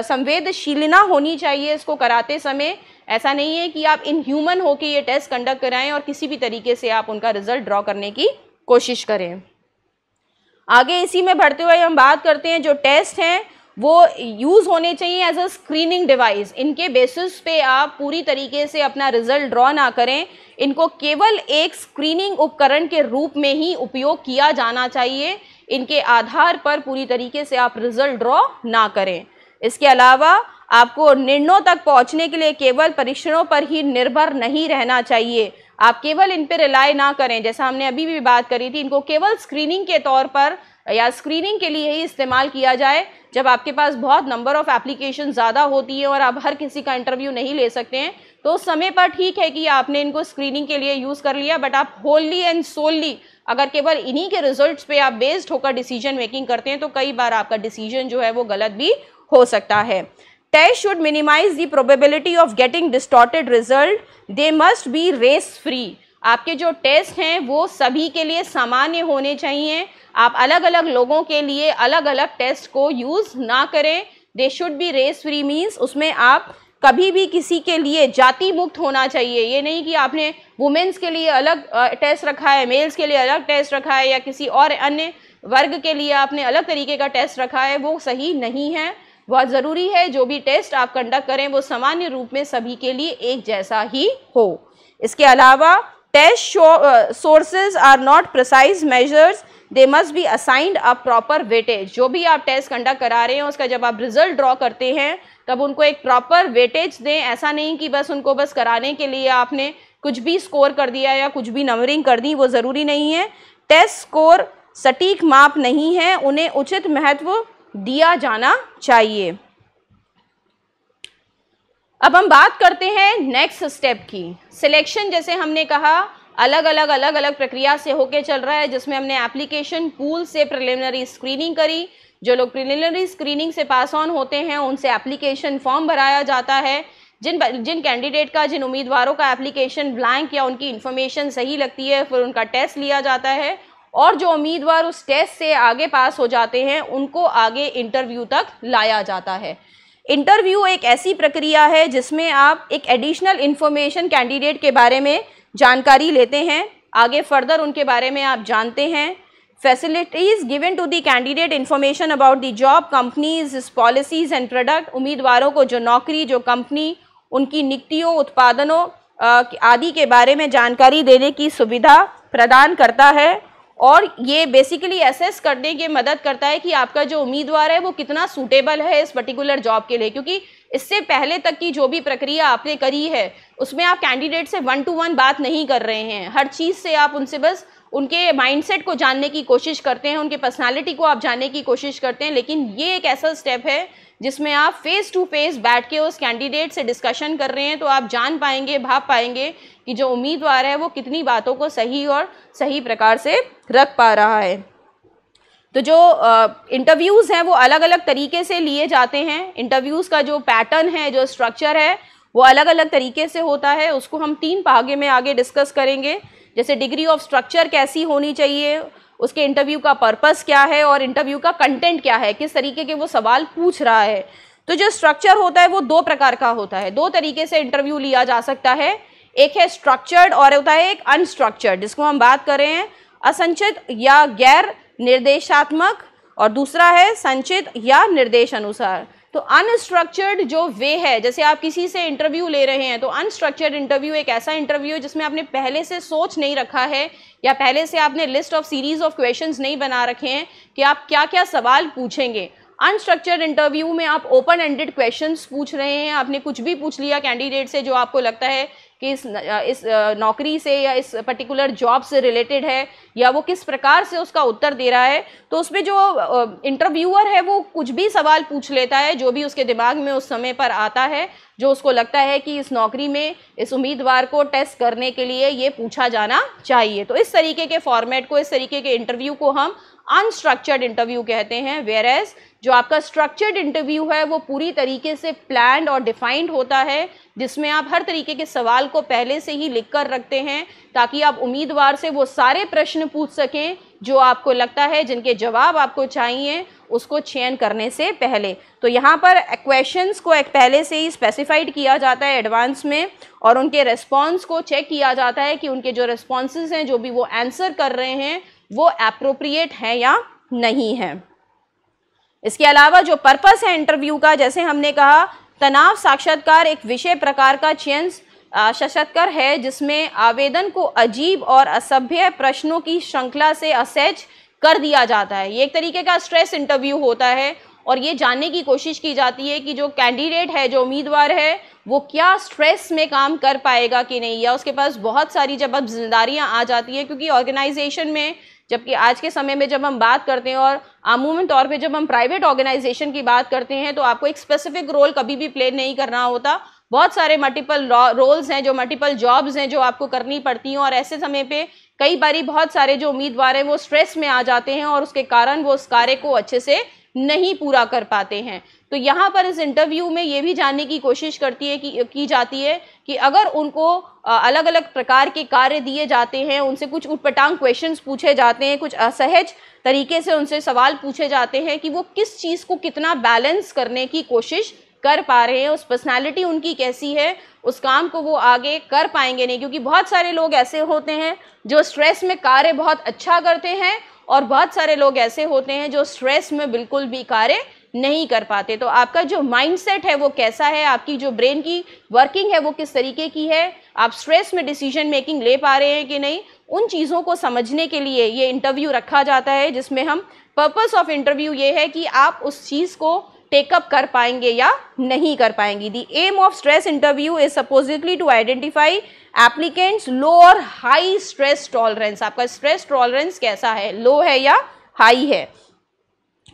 संवेदशीलना होनी चाहिए इसको कराते समय ऐसा नहीं है कि आप इनह्यूमन होकर ये टेस्ट कंडक्ट कराएं और किसी भी तरीके से आप उनका रिजल्ट ड्रॉ करने की कोशिश करें आगे इसी में बढ़ते हुए हम बात करते हैं जो टेस्ट हैं वो यूज़ होने चाहिए एज अ स्क्रीनिंग डिवाइस इनके बेसिस पे आप पूरी तरीके से अपना रिजल्ट ड्रॉ ना करें इनको केवल एक स्क्रीनिंग उपकरण के रूप में ही उपयोग किया जाना चाहिए इनके आधार पर पूरी तरीके से आप रिजल्ट ड्रॉ ना करें इसके अलावा आपको निर्णयों तक पहुंचने के लिए केवल परीक्षणों पर ही निर्भर नहीं रहना चाहिए आप केवल इन पर रिलाय ना करें जैसा हमने अभी भी बात करी थी इनको केवल स्क्रीनिंग के तौर पर या स्क्रीनिंग के लिए ही इस्तेमाल किया जाए जब आपके पास बहुत नंबर ऑफ़ एप्लीकेशन ज़्यादा होती है और आप हर किसी का इंटरव्यू नहीं ले सकते हैं तो उस समय पर ठीक है कि आपने इनको स्क्रीनिंग के लिए यूज़ कर लिया बट आप होल्ली एंड सोल्ली अगर केवल इन्हीं के रिजल्ट्स पे आप बेस्ड होकर डिसीजन मेकिंग करते हैं तो कई बार आपका डिसीजन जो है वो गलत भी हो सकता है test should minimize the probability of getting distorted result they must be race free आपके जो टेस्ट हैं वो सभी के लिए सामान्य होने चाहिए आप अलग अलग लोगों के लिए अलग अलग टेस्ट को यूज़ ना करें they should be race free means उसमें आप कभी भी किसी के लिए जाति मुक्त होना चाहिए ये नहीं कि आपने वुमेंस के लिए अलग टेस्ट रखा है मेल्स के लिए अलग टेस्ट रखा है या किसी और अन्य वर्ग के लिए आपने अलग तरीके का टेस्ट रखा है वो सही नहीं है बहुत ज़रूरी है जो भी टेस्ट आप कंडक्ट करें वो सामान्य रूप में सभी के लिए एक जैसा ही हो इसके अलावा test sources are not precise measures they must be assigned a proper weightage जो भी आप टेस्ट कंडक्ट करा रहे हैं उसका जब आप रिजल्ट ड्रॉ करते हैं तब उनको एक प्रॉपर वेटेज दें ऐसा नहीं कि बस उनको बस कराने के लिए आपने कुछ भी स्कोर कर दिया या कुछ भी नंबरिंग कर दी वो ज़रूरी नहीं है टेस्ट स्कोर सटीक माप नहीं है उन्हें उचित महत्व दिया जाना चाहिए अब हम बात करते हैं नेक्स्ट स्टेप की सिलेक्शन जैसे हमने कहा अलग अलग अलग अलग प्रक्रिया से होके चल रहा है जिसमें हमने एप्लीकेशन पूल से प्रिलिमिनरी स्क्रीनिंग करी जो लोग प्रिलिमिनरी स्क्रीनिंग से पास ऑन होते हैं उनसे एप्लीकेशन फॉर्म भराया जाता है जिन जिन कैंडिडेट का जिन उम्मीदवारों का एप्लीकेशन ब्लैंक या उनकी इन्फॉर्मेशन सही लगती है फिर उनका टेस्ट लिया जाता है और जो उम्मीदवार उस टेस्ट से आगे पास हो जाते हैं उनको आगे इंटरव्यू तक लाया जाता है इंटरव्यू एक ऐसी प्रक्रिया है जिसमें आप एक एडिशनल इन्फॉर्मेशन कैंडिडेट के बारे में जानकारी लेते हैं आगे फर्दर उनके बारे में आप जानते हैं facilities given to the candidate information about the job companies policies and product उम्मीदवारों को जो नौकरी जो कंपनी उनकी नियुक्तियों उत्पादनों आदि के बारे में जानकारी देने की सुविधा प्रदान करता है और ये बेसिकली एसेस करने की मदद करता है कि आपका जो उम्मीदवार है वो कितना सूटेबल है इस पर्टिकुलर जॉब के लिए क्योंकि इससे पहले तक की जो भी प्रक्रिया आपने करी है उसमें आप कैंडिडेट से वन टू वन बात नहीं कर रहे हैं हर चीज़ से आप उनसे बस उनके माइंडसेट को जानने की कोशिश करते हैं उनके पर्सनालिटी को आप जानने की कोशिश करते हैं लेकिन ये एक ऐसा स्टेप है जिसमें आप फेस टू फेस बैठ के उस कैंडिडेट से डिस्कशन कर रहे हैं तो आप जान पाएंगे भाप पाएंगे कि जो उम्मीदवार है वो कितनी बातों को सही और सही प्रकार से रख पा रहा है तो जो इंटरव्यूज़ हैं वो अलग अलग तरीके से लिए जाते हैं इंटरव्यूज़ का जो पैटर्न है जो स्ट्रक्चर है वो अलग अलग तरीके से होता है उसको हम तीन भागे में आगे डिस्कस करेंगे जैसे डिग्री ऑफ स्ट्रक्चर कैसी होनी चाहिए उसके इंटरव्यू का पर्पस क्या है और इंटरव्यू का कंटेंट क्या है किस तरीके के वो सवाल पूछ रहा है तो जो स्ट्रक्चर होता है वो दो प्रकार का होता है दो तरीके से इंटरव्यू लिया जा सकता है एक है स्ट्रक्चर्ड और होता है एक अनस्ट्रक्चर्ड जिसको हम बात कर रहे हैं असंचित या गैर निर्देशात्मक और दूसरा है संचित या निर्देश अनुसार तो अनस्ट्रक्चर्ड जो वे है जैसे आप किसी से इंटरव्यू ले रहे हैं तो अनस्ट्रक्चर्ड इंटरव्यू एक ऐसा इंटरव्यू है जिसमें आपने पहले से सोच नहीं रखा है या पहले से आपने list of series of questions नहीं बना रखे हैं कि आप क्या क्या सवाल पूछेंगे अनस्ट्रक्चर्ड इंटरव्यू में आप ओपन एंडेड क्वेश्चंस पूछ रहे हैं आपने कुछ भी पूछ लिया कैंडिडेट से जो आपको लगता है कि इस इस नौकरी से या इस पर्टिकुलर जॉब से रिलेटेड है या वो किस प्रकार से उसका उत्तर दे रहा है तो उसमें जो इंटरव्यूअर है वो कुछ भी सवाल पूछ लेता है जो भी उसके दिमाग में उस समय पर आता है जो उसको लगता है कि इस नौकरी में इस उम्मीदवार को टेस्ट करने के लिए ये पूछा जाना चाहिए तो इस तरीके के फॉर्मेट को इस तरीके के इंटरव्यू को हम अनस्ट्रक्चर्ड इंटरव्यू कहते हैं वेयर एज जो आपका स्ट्रक्चर्ड इंटरव्यू है वो पूरी तरीके से प्लान और डिफाइंड होता है जिसमें आप हर तरीके के सवाल को पहले से ही लिख कर रखते हैं ताकि आप उम्मीदवार से वो सारे प्रश्न प्रश्न पूछ सकें जो आपको लगता है जिनके जवाब आपको चाहिए उसको चयन करने से पहले तो यहाँ पर क्वेश्चंस को एक पहले से ही स्पेसिफाइड किया जाता है एडवांस में और उनके रिस्पॉन्स को चेक किया जाता है कि उनके जो रिस्पॉन्सेज हैं जो भी वो आंसर कर रहे हैं वो अप्रोप्रिएट हैं या नहीं है इसके अलावा जो पर्पस है इंटरव्यू का जैसे हमने कहा तनाव साक्षात्कार एक विषय प्रकार का चयन सशक्तकर है जिसमें आवेदन को अजीब और असभ्य प्रश्नों की श्रृंखला से असहज कर दिया जाता है ये एक तरीके का स्ट्रेस इंटरव्यू होता है और ये जानने की कोशिश की जाती है कि जो कैंडिडेट है जो उम्मीदवार है वो क्या स्ट्रेस में काम कर पाएगा कि नहीं या उसके पास बहुत सारी जब अब जिम्मेदारियाँ आ जाती है क्योंकि ऑर्गेनाइजेशन में जबकि आज के समय में जब हम बात करते हैं और अमूमन तौर पे जब हम प्राइवेट ऑर्गेनाइजेशन की बात करते हैं तो आपको एक स्पेसिफिक रोल कभी भी प्ले नहीं करना होता बहुत सारे मल्टीपल रोल्स हैं जो मल्टीपल जॉब्स हैं जो आपको करनी पड़ती हैं और ऐसे समय पे कई बारी बहुत सारे जो उम्मीदवार हैं वो स्ट्रेस में आ जाते हैं और उसके कारण वो उस कार्य को अच्छे से नहीं पूरा कर पाते हैं तो यहाँ पर इस इंटरव्यू में ये भी जानने की कोशिश करती है कि की जाती है कि अगर उनको अलग अलग प्रकार के कार्य दिए जाते हैं उनसे कुछ उटपटांग क्वेश्चंस पूछे जाते हैं कुछ असहज तरीके से उनसे सवाल पूछे जाते हैं कि वो किस चीज़ को कितना बैलेंस करने की कोशिश कर पा रहे हैं उस पर्सनालिटी उनकी कैसी है उस काम को वो आगे कर पाएंगे नहीं क्योंकि बहुत सारे लोग ऐसे होते हैं जो स्ट्रेस में कार्य बहुत अच्छा करते हैं और बहुत सारे लोग ऐसे होते हैं जो स्ट्रेस में बिल्कुल भी कार्य नहीं कर पाते तो आपका जो माइंडसेट है वो कैसा है आपकी जो ब्रेन की वर्किंग है वो किस तरीके की है आप स्ट्रेस में डिसीजन मेकिंग ले पा रहे हैं कि नहीं उन चीज़ों को समझने के लिए ये इंटरव्यू रखा जाता है जिसमें हम पर्पस ऑफ इंटरव्यू ये है कि आप उस चीज़ को टेकअप कर पाएंगे या नहीं कर पाएंगी the aim of stress interview is supposedly to identify applicants low और हाई स्ट्रेस टॉलरेंस आपका स्ट्रेस टॉलरेंस कैसा है लो है या हाई है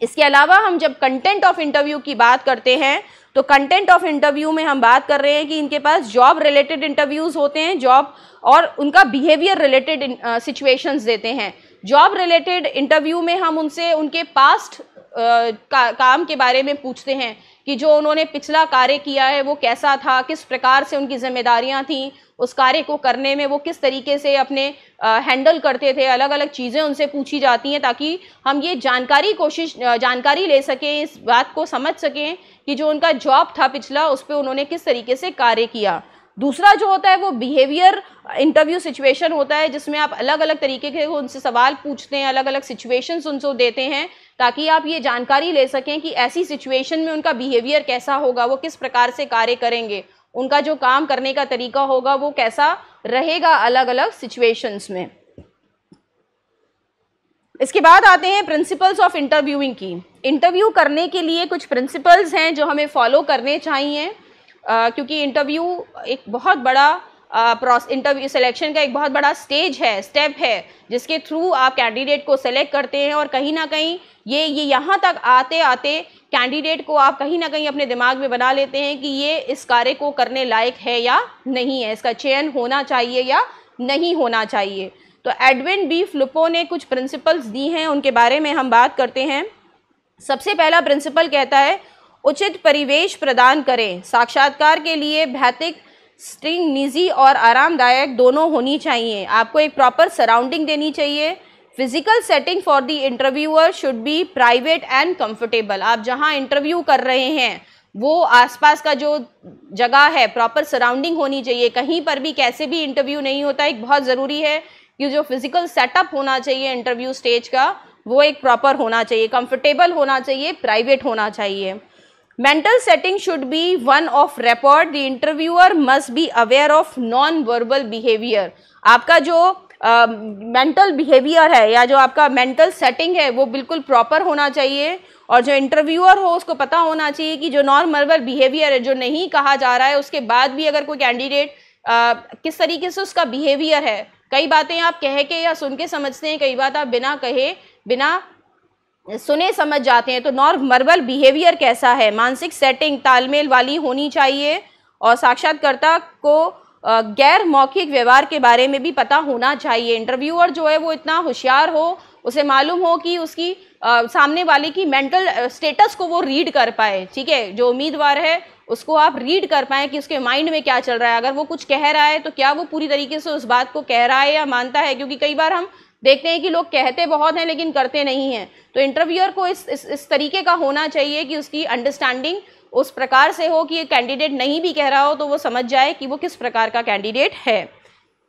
इसके अलावा हम जब कंटेंट ऑफ इंटरव्यू की बात करते हैं तो कंटेंट ऑफ इंटरव्यू में हम बात कर रहे हैं कि इनके पास जॉब रिलेटेड इंटरव्यूज़ होते हैं जॉब और उनका बिहेवियर रिलेटेड सिचुएशंस देते हैं जॉब रिलेटेड इंटरव्यू में हम उनसे उनके पास्ट का, काम के बारे में पूछते हैं कि जो उन्होंने पिछला कार्य किया है वो कैसा था किस प्रकार से उनकी जिम्मेदारियां थी उस कार्य को करने में वो किस तरीके से अपने आ, हैंडल करते थे अलग अलग चीज़ें उनसे पूछी जाती हैं ताकि हम ये जानकारी कोशिश जानकारी ले सकें इस बात को समझ सकें कि जो उनका जॉब था पिछला उस पर उन्होंने किस तरीके से कार्य किया दूसरा जो होता है वो बिहेवियर इंटरव्यू सिचुएशन होता है जिसमें आप अलग अलग तरीके के उनसे सवाल पूछते हैं अलग अलग सिचुएशंस उनसे देते हैं ताकि आप ये जानकारी ले सकें कि ऐसी सिचुएशन में उनका बिहेवियर कैसा होगा वो किस प्रकार से कार्य करेंगे उनका जो काम करने का तरीका होगा वो कैसा रहेगा अलग अलग सिचुएशंस में इसके बाद आते हैं प्रिंसिपल्स ऑफ इंटरव्यूइंग की इंटरव्यू करने के लिए कुछ प्रिंसिपल्स हैं जो हमें फॉलो करने चाहिए आ, क्योंकि इंटरव्यू एक बहुत बड़ा इंटरव्यू सिलेक्शन का एक बहुत बड़ा स्टेज है स्टेप है जिसके थ्रू आप कैंडिडेट को सेलेक्ट करते हैं और कहीं ना कहीं ये ये यहाँ तक आते आते कैंडिडेट को आप कहीं ना कहीं अपने दिमाग में बना लेते हैं कि ये इस कार्य को करने लायक है या नहीं है इसका चयन होना चाहिए या नहीं होना चाहिए तो एडविन बी फ्लुपो ने कुछ प्रिंसिपल्स दी हैं उनके बारे में हम बात करते हैं सबसे पहला प्रिंसिपल कहता है उचित परिवेश प्रदान करें साक्षात्कार के लिए भौतिक स्ट्रिंग निजी और आरामदायक दोनों होनी चाहिए आपको एक प्रॉपर सराउंडिंग देनी चाहिए physical setting for the interviewer should be private and comfortable आप जहां इंटरव्यू कर रहे हैं वो आसपास का जो जगह है प्रॉपर सराउंडिंग होनी चाहिए कहीं पर भी कैसे भी इंटरव्यू नहीं होता एक बहुत ज़रूरी है कि जो फिज़िकल सेटअप होना चाहिए इंटरव्यू स्टेज का वो एक प्रॉपर होना चाहिए कंफर्टेबल होना चाहिए प्राइवेट होना चाहिए Mental setting should be one of rapport. The interviewer must be aware of non-verbal behavior. आपका जो मेंटल uh, बिहेवियर है या जो आपका मेंटल सेटिंग है वो बिल्कुल प्रॉपर होना चाहिए और जो इंटरव्यूअर हो उसको पता होना चाहिए कि जो नॉन वर्बल बिहेवियर है जो नहीं कहा जा रहा है उसके बाद भी अगर कोई कैंडिडेट uh, किस तरीके से उसका बिहेवियर है कई बातें आप कह के या सुन के समझते हैं कई बात आप बिना कहे बिना सुने समझ जाते हैं तो नॉर्मल बिहेवियर कैसा है मानसिक सेटिंग तालमेल वाली होनी चाहिए और साक्षात्कर्ता को गैर मौखिक व्यवहार के बारे में भी पता होना चाहिए इंटरव्यूअर जो है वो इतना होशियार हो उसे मालूम हो कि उसकी आ, सामने वाले की मेंटल स्टेटस को वो रीड कर पाए ठीक है जो उम्मीदवार है उसको आप रीड कर पाए कि उसके माइंड में क्या चल रहा है अगर वो कुछ कह रहा है तो क्या वो पूरी तरीके से उस बात को कह रहा है या मानता है क्योंकि कई बार हम देखते हैं कि लोग कहते बहुत हैं लेकिन करते नहीं हैं तो इंटरव्यूअर को इस, इस इस तरीके का होना चाहिए कि उसकी अंडरस्टैंडिंग उस प्रकार से हो कि ये कैंडिडेट नहीं भी कह रहा हो तो वो समझ जाए कि वो किस प्रकार का कैंडिडेट है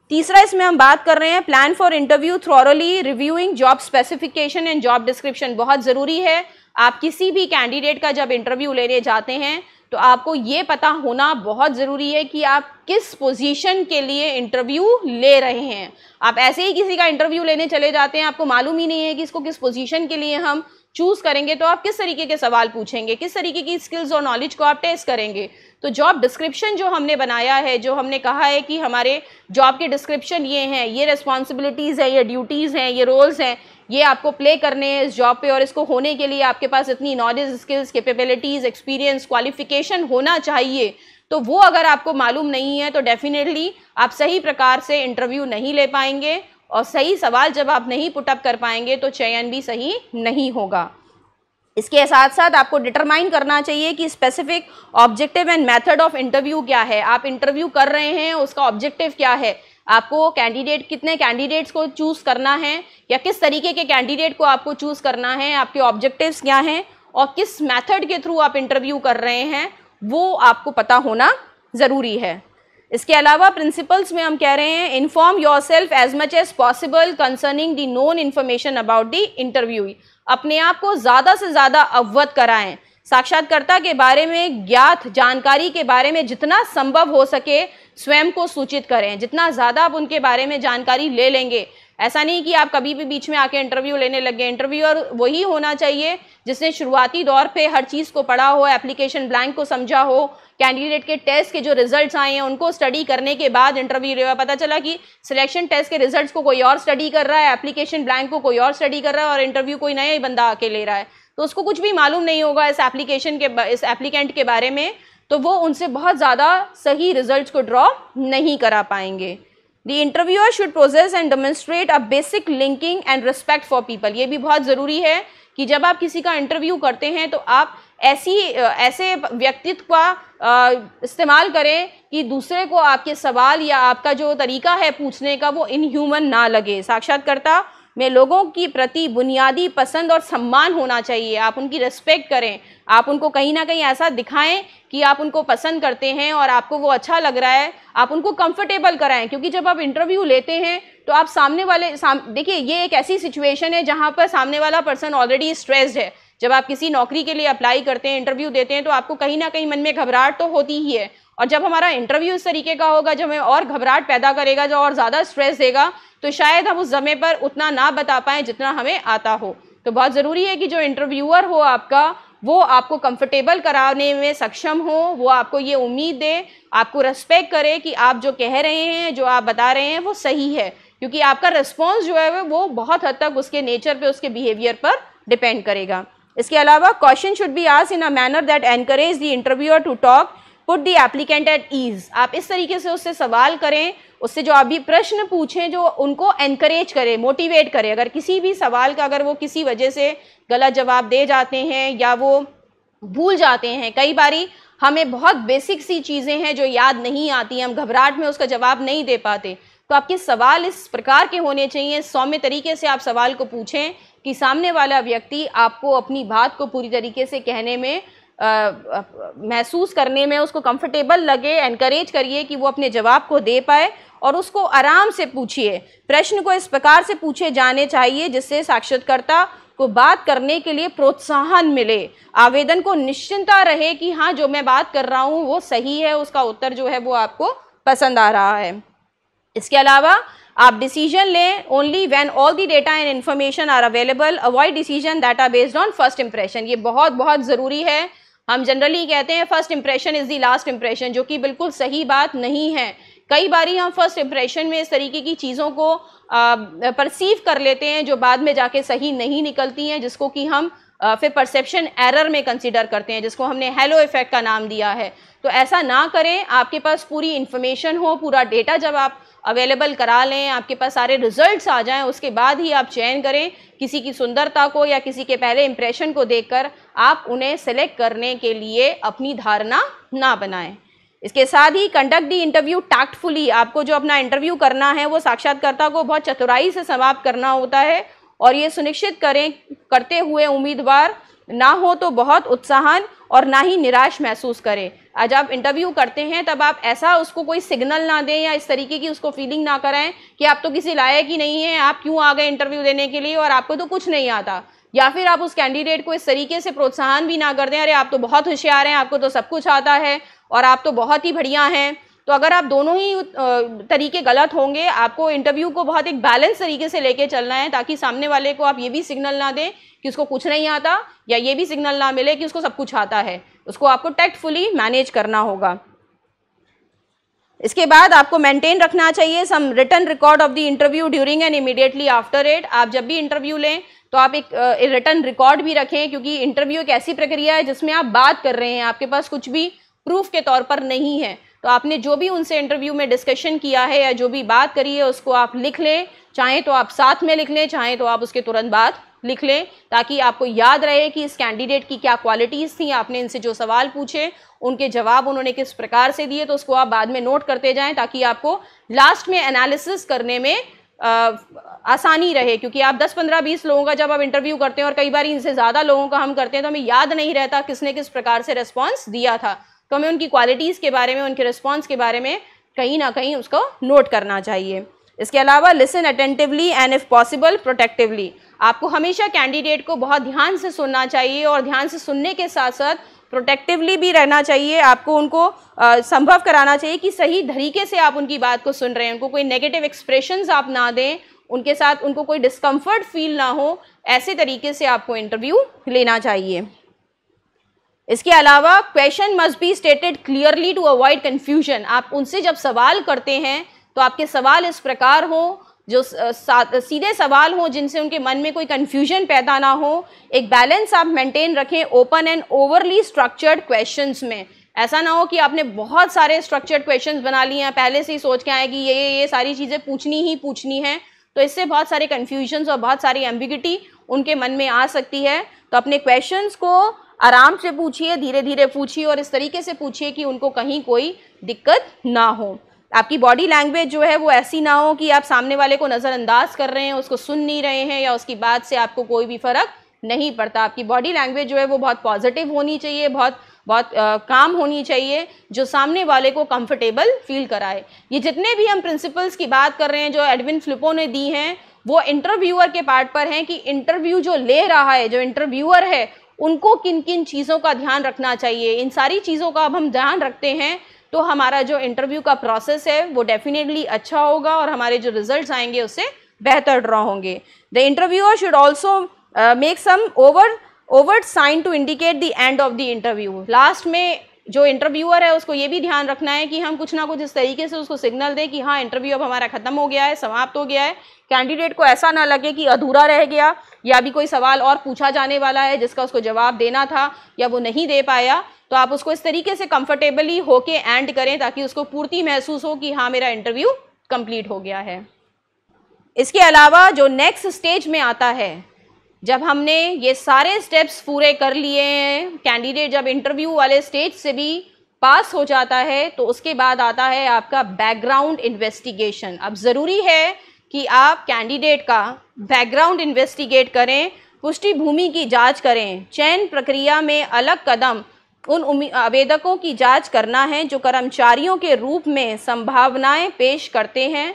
तीसरा इसमें हम बात कर रहे हैं plan for interview thoroughly reviewing job specification and job description बहुत ज़रूरी है आप किसी भी कैंडिडेट का जब इंटरव्यू लेने जाते हैं तो आपको ये पता होना बहुत ज़रूरी है कि आप किस पोजीशन के लिए इंटरव्यू ले रहे हैं आप ऐसे ही किसी का इंटरव्यू लेने चले जाते हैं आपको मालूम ही नहीं है कि इसको किस पोजीशन के लिए हम चूज़ करेंगे तो आप किस तरीके के सवाल पूछेंगे किस तरीके की स्किल्स और नॉलेज को आप टेस्ट करेंगे तो जॉब डिस्क्रिप्शन जो हमने बनाया है जो हमने कहा है कि हमारे जॉब के डिस्क्रिप्शन ये हैं ये रिस्पॉन्सिबिलिटीज़ हैं ये ड्यूटीज़ हैं ये रोल्स हैं ये आपको प्ले करने हैं इस जॉब पे और इसको होने के लिए आपके पास इतनी knowledge skills capabilities experience qualification होना चाहिए तो वो अगर आपको मालूम नहीं है तो डेफिनेटली आप सही प्रकार से इंटरव्यू नहीं ले पाएंगे और सही सवाल जब आप नहीं पुटअप कर पाएंगे तो चयन भी सही नहीं होगा इसके साथ साथ आपको डिटरमाइन करना चाहिए कि specific objective and method of interview क्या है आप इंटरव्यू कर रहे हैं उसका ऑब्जेक्टिव क्या है आपको कैंडिडेट कितने कैंडिडेट्स को चूज़ करना है या किस तरीके के कैंडिडेट को आपको चूज़ करना है आपके ऑब्जेक्टिव्स क्या हैं और किस मेथड के थ्रू आप इंटरव्यू कर रहे हैं वो आपको पता होना ज़रूरी है इसके अलावा प्रिंसिपल्स में हम कह रहे हैं inform yourself as much as possible concerning the known information about the interview अपने आप को ज़्यादा से ज़्यादा अवगत कराएं साक्षात्कर्ता के बारे में ज्ञात जानकारी के बारे में जितना संभव हो सके स्वयं को सूचित करें जितना ज़्यादा आप उनके बारे में जानकारी ले लेंगे ऐसा नहीं कि आप कभी भी बीच में आके इंटरव्यू लेने लगे इंटरव्यूअर वही होना चाहिए जिसने शुरुआती दौर पे हर चीज़ को पढ़ा हो एप्लीकेशन ब्लैंक को समझा हो कैंडिडेट के टेस्ट के जो रिजल्ट्स आए हैं उनको स्टडी करने के बाद इंटरव्यू लेवा पता चला कि सिलेक्शन टेस्ट के रिजल्ट को कोई और स्टडी कर रहा है एप्लीकेशन ब्लैंक को कोई और स्टडी कर रहा है और इंटरव्यू कोई नया ही बंदा आके ले रहा है तो उसको कुछ भी मालूम नहीं होगा इस एप्लीकेशन के इस एप्लीकेंट के बारे में तो वो उनसे बहुत ज़्यादा सही रिजल्ट को ड्रॉ नहीं करा पाएंगे the interviewer should process and demonstrate a basic linking and respect for people ये भी बहुत ज़रूरी है कि जब आप किसी का इंटरव्यू करते हैं तो आप ऐसी ऐसे व्यक्तित्व का इस्तेमाल करें कि दूसरे को आपके सवाल या आपका जो तरीका है पूछने का वो इनह्यूमन ना लगे साक्षात्कर्ता में लोगों की प्रति बुनियादी पसंद और सम्मान होना चाहिए आप उनकी रिस्पेक्ट करें आप उनको कहीं ना कहीं ऐसा दिखाएं कि आप उनको पसंद करते हैं और आपको वो अच्छा लग रहा है आप उनको कंफर्टेबल कराएं क्योंकि जब आप इंटरव्यू लेते हैं तो आप सामने वाले साम देखिए ये एक ऐसी सिचुएशन है जहाँ पर सामने वाला पर्सन ऑलरेडी स्ट्रेस्ड है जब आप किसी नौकरी के लिए अप्लाई करते हैं इंटरव्यू देते हैं तो आपको कहीं ना कहीं मन में घबराहट तो होती ही है और जब हमारा इंटरव्यू इस तरीके का होगा जब हमें और घबराहट पैदा करेगा जो और ज़्यादा स्ट्रेस देगा तो शायद हम उस समय पर उतना ना बता पाएँ जितना हमें आता हो तो बहुत ज़रूरी है कि जो इंटरव्यूअर हो आपका वो आपको कंफर्टेबल कराने में सक्षम हो वो आपको ये उम्मीद दे आपको रेस्पेक्ट करे कि आप जो कह रहे हैं जो आप बता रहे हैं वो सही है क्योंकि आपका रिस्पॉन्स जो है वो बहुत हद तक उसके नेचर पर उसके बिहेवियर पर डिपेंड करेगा इसके अलावा क्वेश्चन शुड बी आज in a manner that encourage the interviewer to talk put the applicant at ease आप इस तरीके से उससे सवाल करें उससे जो अभी प्रश्न पूछें जो उनको एनकरेज करें मोटिवेट करें अगर किसी भी सवाल का अगर वो किसी वजह से गलत जवाब दे जाते हैं या वो भूल जाते हैं कई बारी हमें बहुत बेसिक सी चीज़ें हैं जो याद नहीं आती हम घबराहट में उसका जवाब नहीं दे पाते तो आपके सवाल इस प्रकार के होने चाहिए सौम्य तरीके से आप सवाल को पूछें कि सामने वाला व्यक्ति आपको अपनी बात को पूरी तरीके से कहने में महसूस करने में उसको कंफर्टेबल लगे इनक्रेज करिए कि वो अपने जवाब को दे पाए और उसको आराम से पूछिए प्रश्न को इस प्रकार से पूछे जाने चाहिए जिससे साक्षरकर्ता को बात करने के लिए प्रोत्साहन मिले आवेदन को निश्चिंता रहे कि हाँ जो मैं बात कर रहा हूँ वो सही है उसका उत्तर जो है वो आपको पसंद आ रहा है इसके अलावा आप डिसीजन लें only when all the data and information are available avoid decision that are based on first impression ये बहुत बहुत ज़रूरी है हम जनरली कहते हैं first impression is the last impression जो कि बिल्कुल सही बात नहीं है कई बार हम फर्स्ट इंप्रेशन में इस तरीके की चीज़ों को परसीव कर लेते हैं जो बाद में जाके सही नहीं निकलती हैं जिसको कि हम आ, फिर परसेप्शन एरर में कंसिडर करते हैं जिसको हमने हेलो इफेक्ट का नाम दिया है तो ऐसा ना करें आपके पास पूरी इन्फॉर्मेशन हो पूरा डेटा जब आप अवेलेबल करा लें आपके पास सारे रिजल्ट्स आ जाएं उसके बाद ही आप चयन करें किसी की सुंदरता को या किसी के पहले इम्प्रेशन को देखकर आप उन्हें सेलेक्ट करने के लिए अपनी धारणा ना बनाएं इसके साथ ही कंडक्ट दी इंटरव्यू टैक्टफुली आपको जो अपना इंटरव्यू करना है वो साक्षात्कर्ता को बहुत चतुराई से समाप्त करना होता है और ये सुनिश्चित करें करते हुए उम्मीदवार ना हो तो बहुत उत्साहन और ना ही निराश महसूस करें जब इंटरव्यू करते हैं तब आप ऐसा उसको कोई सिग्नल ना दें या इस तरीके की उसको फीलिंग ना कराएं कि आप तो किसी लायक ही नहीं है आप क्यों आ गए इंटरव्यू देने के लिए और आपको तो कुछ नहीं आता या फिर आप उस कैंडिडेट को इस तरीके से प्रोत्साहन भी ना कर दें अरे आप तो बहुत होशियार हैं आपको तो सब कुछ आता है और आप तो बहुत ही बढ़िया हैं तो अगर आप दोनों ही तरीके गलत होंगे आपको इंटरव्यू को बहुत एक बैलेंस तरीके से लेके चलना है ताकि सामने वाले को आप ये भी सिग्नल ना दें कि उसको कुछ नहीं आता या ये भी सिग्नल ना मिले कि उसको सब कुछ आता है उसको आपको टैक्टफुली मैनेज करना होगा इसके बाद आपको मेंटेन रखना चाहिए some written record of the interview during and immediately after it आप जब भी इंटरव्यू लें तो आप एक रिटर्न रिकॉर्ड भी रखें क्योंकि इंटरव्यू एक ऐसी प्रक्रिया है जिसमें आप बात कर रहे हैं आपके पास कुछ भी प्रूफ के तौर पर नहीं है तो आपने जो भी उनसे इंटरव्यू में डिस्कशन किया है या जो भी बात करी है उसको आप लिख लें चाहे तो आप साथ में लिख लें चाहे तो आप उसके तुरंत बाद लिख लें ताकि आपको याद रहे कि इस कैंडिडेट की क्या क्वालिटीज़ थी आपने इनसे जो सवाल पूछे उनके जवाब उन्होंने किस प्रकार से दिए तो उसको आप बाद में नोट करते जाएं ताकि आपको लास्ट में एनालिसिस करने में आ, आसानी रहे क्योंकि आप 10 15 20 लोगों का जब आप इंटरव्यू करते हैं और कई बार इनसे ज़्यादा लोगों का हम करते हैं तो हमें याद नहीं रहता किसने किस प्रकार से रिस्पॉन्स दिया था तो हमें उनकी क्वालिटीज़ के बारे में उनके रिस्पॉन्स के बारे में कहीं ना कहीं उसको नोट करना चाहिए इसके अलावा listen attentively and if possible protectively आपको हमेशा कैंडिडेट को बहुत ध्यान से सुनना चाहिए और ध्यान से सुनने के साथ साथ प्रोटेक्टिवली भी रहना चाहिए आपको उनको आ, संभव कराना चाहिए कि सही तरीके से आप उनकी बात को सुन रहे हैं उनको कोई नेगेटिव एक्सप्रेशंस आप ना दें उनके साथ उनको कोई डिस्कम्फर्ट फील ना हो ऐसे तरीके से आपको इंटरव्यू लेना चाहिए इसके अलावा question must be stated clearly to avoid confusion आप उनसे जब सवाल करते हैं तो आपके सवाल इस प्रकार हों जो सीधे सवाल हों जिनसे उनके मन में कोई कन्फ्यूजन पैदा ना हो एक बैलेंस आप मेंटेन रखें open and overly structured questions में ऐसा ना हो कि आपने बहुत सारे स्ट्रक्चर्ड क्वेश्चंस बना लिए हैं पहले से ही सोच के आए कि ये ये सारी चीज़ें पूछनी ही पूछनी है तो इससे बहुत सारे कन्फ्यूजन्स और बहुत सारी एम्बिगिटी उनके मन में आ सकती है तो अपने क्वेश्चन को आराम से पूछिए धीरे धीरे पूछिए और इस तरीके से पूछिए कि उनको कहीं कोई दिक्कत ना हो आपकी बॉडी लैंग्वेज जो है वो ऐसी ना हो कि आप सामने वाले को नज़रअंदाज कर रहे हैं उसको सुन नहीं रहे हैं या उसकी बात से आपको कोई भी फ़र्क नहीं पड़ता आपकी बॉडी लैंग्वेज जो है वो बहुत पॉजिटिव होनी चाहिए बहुत बहुत आ, काम होनी चाहिए जो सामने वाले को कंफर्टेबल फील कराए ये जितने भी हम प्रिंसिपल्स की बात कर रहे हैं जो एडविन फ्लिपो ने दी हैं वो इंटरव्यूअर के पार्ट पर हैं कि इंटरव्यू जो ले रहा है जो इंटरव्यूअर है उनको किन किन चीज़ों का ध्यान रखना चाहिए इन सारी चीज़ों का अब हम ध्यान रखते हैं तो हमारा जो इंटरव्यू का प्रोसेस है वो डेफिनेटली अच्छा होगा और हमारे जो रिजल्ट आएंगे उससे बेहतर ड्रा होंगे the interviewer should also make some over over sign to indicate the end of the interview last में जो इंटरव्यूअर है उसको ये भी ध्यान रखना है कि हम कुछ ना कुछ इस तरीके से उसको सिग्नल दें कि हाँ इंटरव्यू अब हमारा ख़त्म हो गया है समाप्त हो गया है कैंडिडेट को ऐसा ना लगे कि अधूरा रह गया या भी कोई सवाल और पूछा जाने वाला है जिसका उसको जवाब देना था या वो नहीं दे पाया तो आप उसको इस तरीके से कंफर्टेबली होके एंड करें ताकि उसको पूर्ति महसूस हो कि हाँ मेरा इंटरव्यू कंप्लीट हो गया है इसके अलावा जो नेक्स्ट स्टेज में आता है जब हमने ये सारे स्टेप्स पूरे कर लिए हैं कैंडिडेट जब इंटरव्यू वाले स्टेज से भी पास हो जाता है तो उसके बाद आता है आपका बैकग्राउंड इन्वेस्टिगेशन अब ज़रूरी है कि आप कैंडिडेट का बैकग्राउंड इन्वेस्टिगेट करें पुष्टिभूमि की जांच करें चयन प्रक्रिया में अलग कदम उन आवेदकों की जांच करना है जो कर्मचारियों के रूप में संभावनाएं पेश करते हैं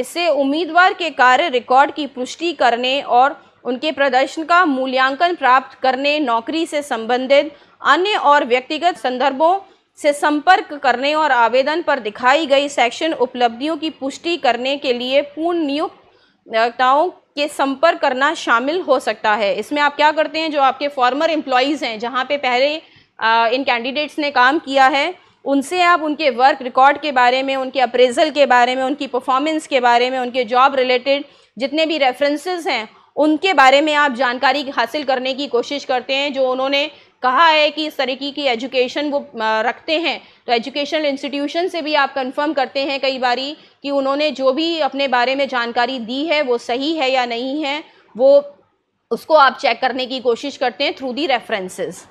इससे उम्मीदवार के कार्य रिकॉर्ड की पुष्टि करने और उनके प्रदर्शन का मूल्यांकन प्राप्त करने नौकरी से संबंधित अन्य और व्यक्तिगत संदर्भों से संपर्क करने और आवेदन पर दिखाई गई सेक्शन उपलब्धियों की पुष्टि करने के लिए पूर्ण नियुक्तताओं के संपर्क करना शामिल हो सकता है इसमें आप क्या करते हैं जो आपके फॉर्मर एम्प्लॉयज़ हैं जहाँ पे पहले आ, इन कैंडिडेट्स ने काम किया है उनसे आप उनके वर्क रिकॉर्ड के बारे में उनके अप्रेजल के बारे में उनकी परफॉर्मेंस के बारे में उनके जॉब रिलेटेड जितने भी रेफरेंसेज हैं उनके बारे में आप जानकारी हासिल करने की कोशिश करते हैं जो उन्होंने कहा है कि इस तरीके की एजुकेशन वो रखते हैं तो एजुकेशनल इंस्टीट्यूशन से भी आप कंफर्म करते हैं कई बारी कि उन्होंने जो भी अपने बारे में जानकारी दी है वो सही है या नहीं है वो उसको आप चेक करने की कोशिश करते हैं थ्रू दी रेफरेंसेस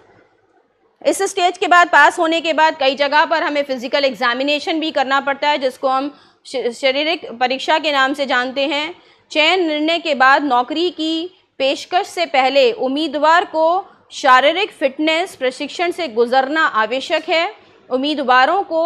इस स्टेज के बाद पास होने के बाद कई जगह पर हमें फिज़िकल एग्ज़ामिनेशन भी करना पड़ता है जिसको हम शारीरिक परीक्षा के नाम से जानते हैं चयन निर्णय के बाद नौकरी की पेशकश से पहले उम्मीदवार को शारीरिक फिटनेस प्रशिक्षण से गुजरना आवश्यक है उम्मीदवारों को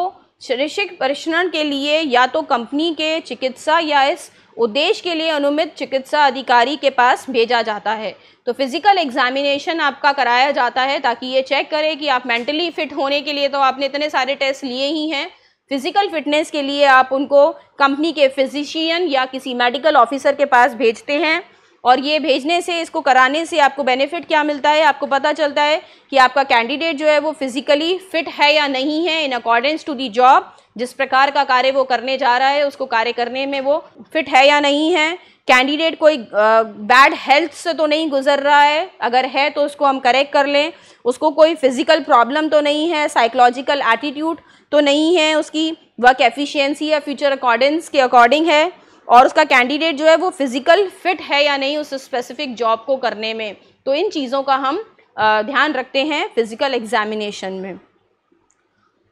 शरीरिक परीक्षण के लिए या तो कंपनी के चिकित्सा या इस उद्देश्य के लिए अनुमित चिकित्सा अधिकारी के पास भेजा जाता है तो फिज़िकल एग्जामिनेशन आपका कराया जाता है ताकि ये चेक करें कि आप मेंटली फिट होने के लिए तो आपने इतने सारे टेस्ट लिए ही हैं फिज़िकल फिटनेस के लिए आप उनको कंपनी के फिजिशियन या किसी मेडिकल ऑफिसर के पास भेजते हैं और ये भेजने से इसको कराने से आपको बेनिफिट क्या मिलता है आपको पता चलता है कि आपका कैंडिडेट जो है वो फिज़िकली फ़िट है या नहीं है in accordance to the job जिस प्रकार का कार्य वो करने जा रहा है उसको कार्य करने में वो फिट है या नहीं है कैंडिडेट कोई बैड हेल्थ से तो नहीं गुजर रहा है अगर है तो उसको हम करेक्ट कर लें उसको कोई फिज़िकल प्रॉब्लम तो नहीं है साइकोलॉजिकल एटीट्यूड तो नहीं है उसकी वर्क एफिशिएंसी या फ्यूचर अकॉर्डेंस के अकॉर्डिंग है और उसका कैंडिडेट जो है वो फिजिकल फिट है या नहीं उस स्पेसिफिक जॉब को करने में तो इन चीज़ों का हम ध्यान रखते हैं फिज़िकल एग्जामिनेशन में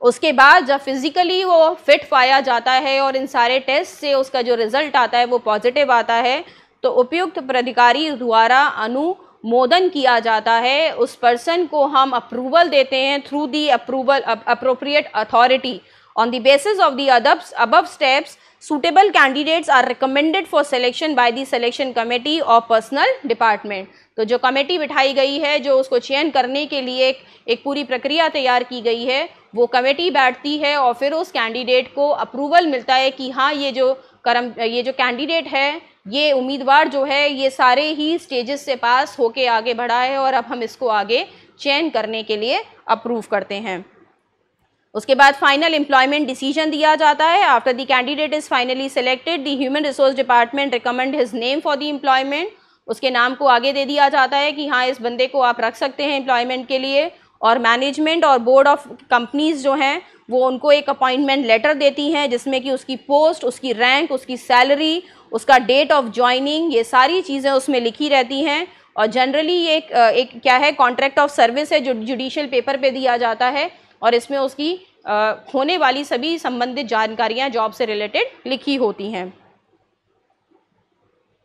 उसके बाद जब फिज़िकली वो फिट पाया जाता है और इन सारे टेस्ट से उसका जो रिज़ल्ट आता है वो पॉजिटिव आता है तो उपयुक्त प्राधिकारी द्वारा अनु मोदन किया जाता है उस पर्सन को हम अप्रूवल देते हैं through the approval appropriate authority on the basis of the अदब्स above steps suitable candidates are recommended for selection by the selection committee or personnel department तो जो कमेटी बिठाई गई है जो उसको चयन करने के लिए एक, एक पूरी प्रक्रिया तैयार की गई है वो कमेटी बैठती है और फिर उस कैंडिडेट को अप्रूवल मिलता है कि हाँ ये जो कर्म ये जो कैंडिडेट है ये उम्मीदवार जो है ये सारे ही स्टेजेस से पास होके आगे बढ़ा है और अब हम इसको आगे चयन करने के लिए अप्रूव करते हैं उसके बाद फाइनल एम्प्लॉयमेंट डिसीजन दिया जाता है after the candidate is finally selected the human resource department recommend his name for the employment उसके नाम को आगे दे दिया जाता है कि हाँ इस बंदे को आप रख सकते हैं एम्प्लॉयमेंट के लिए और मैनेजमेंट और बोर्ड ऑफ कंपनीज जो हैं वो उनको एक अपॉइंटमेंट लेटर देती हैं जिसमें कि उसकी पोस्ट उसकी रैंक उसकी सैलरी उसका डेट ऑफ ज्वाइनिंग ये सारी चीज़ें उसमें लिखी रहती हैं और जनरली ये एक, एक क्या है कॉन्ट्रैक्ट ऑफ सर्विस है जो जुडिशल पेपर पे दिया जाता है और इसमें उसकी आ, होने वाली सभी संबंधित जानकारियाँ जॉब से रिलेटेड लिखी होती हैं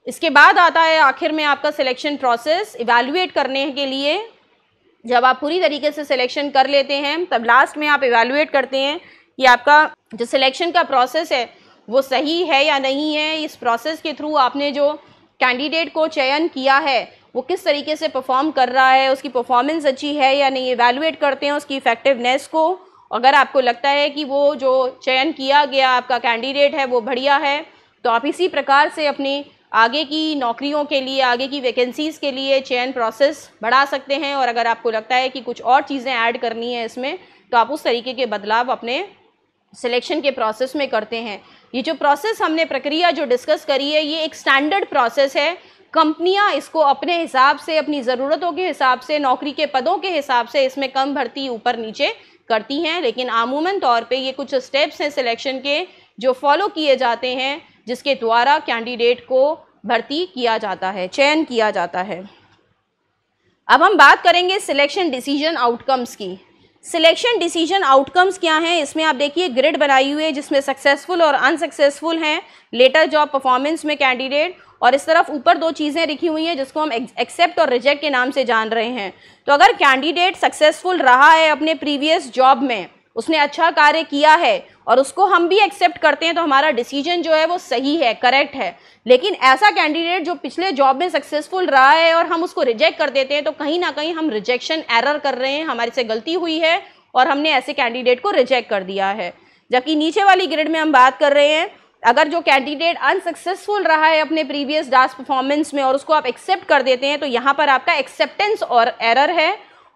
इसके बाद आता है आखिर में आपका सिलेक्शन प्रोसेस इवेलुएट करने के लिए जब आप पूरी तरीके से सिलेक्शन कर लेते हैं तब लास्ट में आप इवेलुएट करते हैं कि आपका जो सिलेक्शन का प्रोसेस है वो सही है या नहीं है इस प्रोसेस के थ्रू आपने जो कैंडिडेट को चयन किया है वो किस तरीके से परफॉर्म कर रहा है उसकी परफॉर्मेंस अच्छी है या नहीं एवेलुएट करते हैं उसकी इफेक्टिवनेस को अगर आपको लगता है कि वो जो चयन किया गया आपका कैंडिडेट है वो बढ़िया है तो आप इसी प्रकार से अपनी आगे की नौकरियों के लिए आगे की वैकेंसीज़ के लिए चयन प्रोसेस बढ़ा सकते हैं और अगर आपको लगता है कि कुछ और चीज़ें ऐड करनी है इसमें तो आप उस तरीके के बदलाव अपने सिलेक्शन के प्रोसेस में करते हैं ये जो प्रोसेस हमने प्रक्रिया जो डिस्कस करी है ये एक स्टैंडर्ड प्रोसेस है कंपनियां इसको अपने हिसाब से अपनी ज़रूरतों के हिसाब से नौकरी के पदों के हिसाब से इसमें कम भर्ती ऊपर नीचे करती हैं लेकिन आमूमन तौर पे ये कुछ स्टेप्स हैं सिलेक्शन के जो फॉलो किए जाते हैं जिसके द्वारा कैंडिडेट को भर्ती किया जाता है चयन किया जाता है अब हम बात करेंगे सिलेक्शन डिसीजन आउटकम्स की सिलेक्शन डिसीजन आउटकम्स क्या हैं इसमें आप देखिए ग्रिड बनाई हुई है जिसमें सक्सेसफुल और अनसक्सेसफुल हैं लेटर जॉब परफॉर्मेंस में कैंडिडेट और इस तरफ ऊपर दो चीज़ें लिखी हुई हैं जिसको हम एक्सेप्ट और रिजेक्ट के नाम से जान रहे हैं तो अगर कैंडिडेट सक्सेसफुल रहा है अपने प्रीवियस जॉब में उसने अच्छा कार्य किया है और उसको हम भी एक्सेप्ट करते हैं तो हमारा डिसीजन जो है वो सही है करेक्ट है लेकिन ऐसा कैंडिडेट जो पिछले जॉब में सक्सेसफुल रहा है और हम उसको रिजेक्ट कर देते हैं तो कहीं ना कहीं हम रिजेक्शन एरर कर रहे हैं हमारे से गलती हुई है और हमने ऐसे कैंडिडेट को रिजेक्ट कर दिया है जबकि नीचे वाली ग्रेड में हम बात कर रहे हैं अगर जो कैंडिडेट अनसक्सेसफुल रहा है अपने प्रीवियस डांस परफॉर्मेंस में और उसको आप एक्सेप्ट कर देते हैं तो यहाँ पर आपका एक्सेप्टेंस और एरर है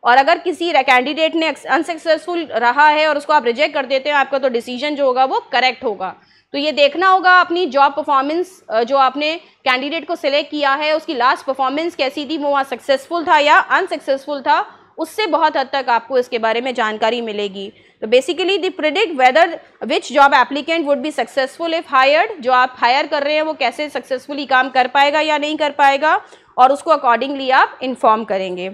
और अगर किसी कैंडिडेट ने अनसक्सेसफुल रहा है और उसको आप रिजेक्ट कर देते हैं आपका तो डिसीजन जो होगा वो करेक्ट होगा तो ये देखना होगा अपनी जॉब परफॉर्मेंस जो आपने कैंडिडेट को सिलेक्ट किया है उसकी लास्ट परफॉर्मेंस कैसी थी वो वहाँ सक्सेसफुल था या अनसक्सेसफुल था उससे बहुत हद तक आपको इसके बारे में जानकारी मिलेगी तो basically the predict whether which job applicant would be successful if hired जो आप हायर कर रहे हैं वो कैसे सक्सेसफुली काम कर पाएगा या नहीं कर पाएगा और उसको अकॉर्डिंगली आप इन्फॉर्म करेंगे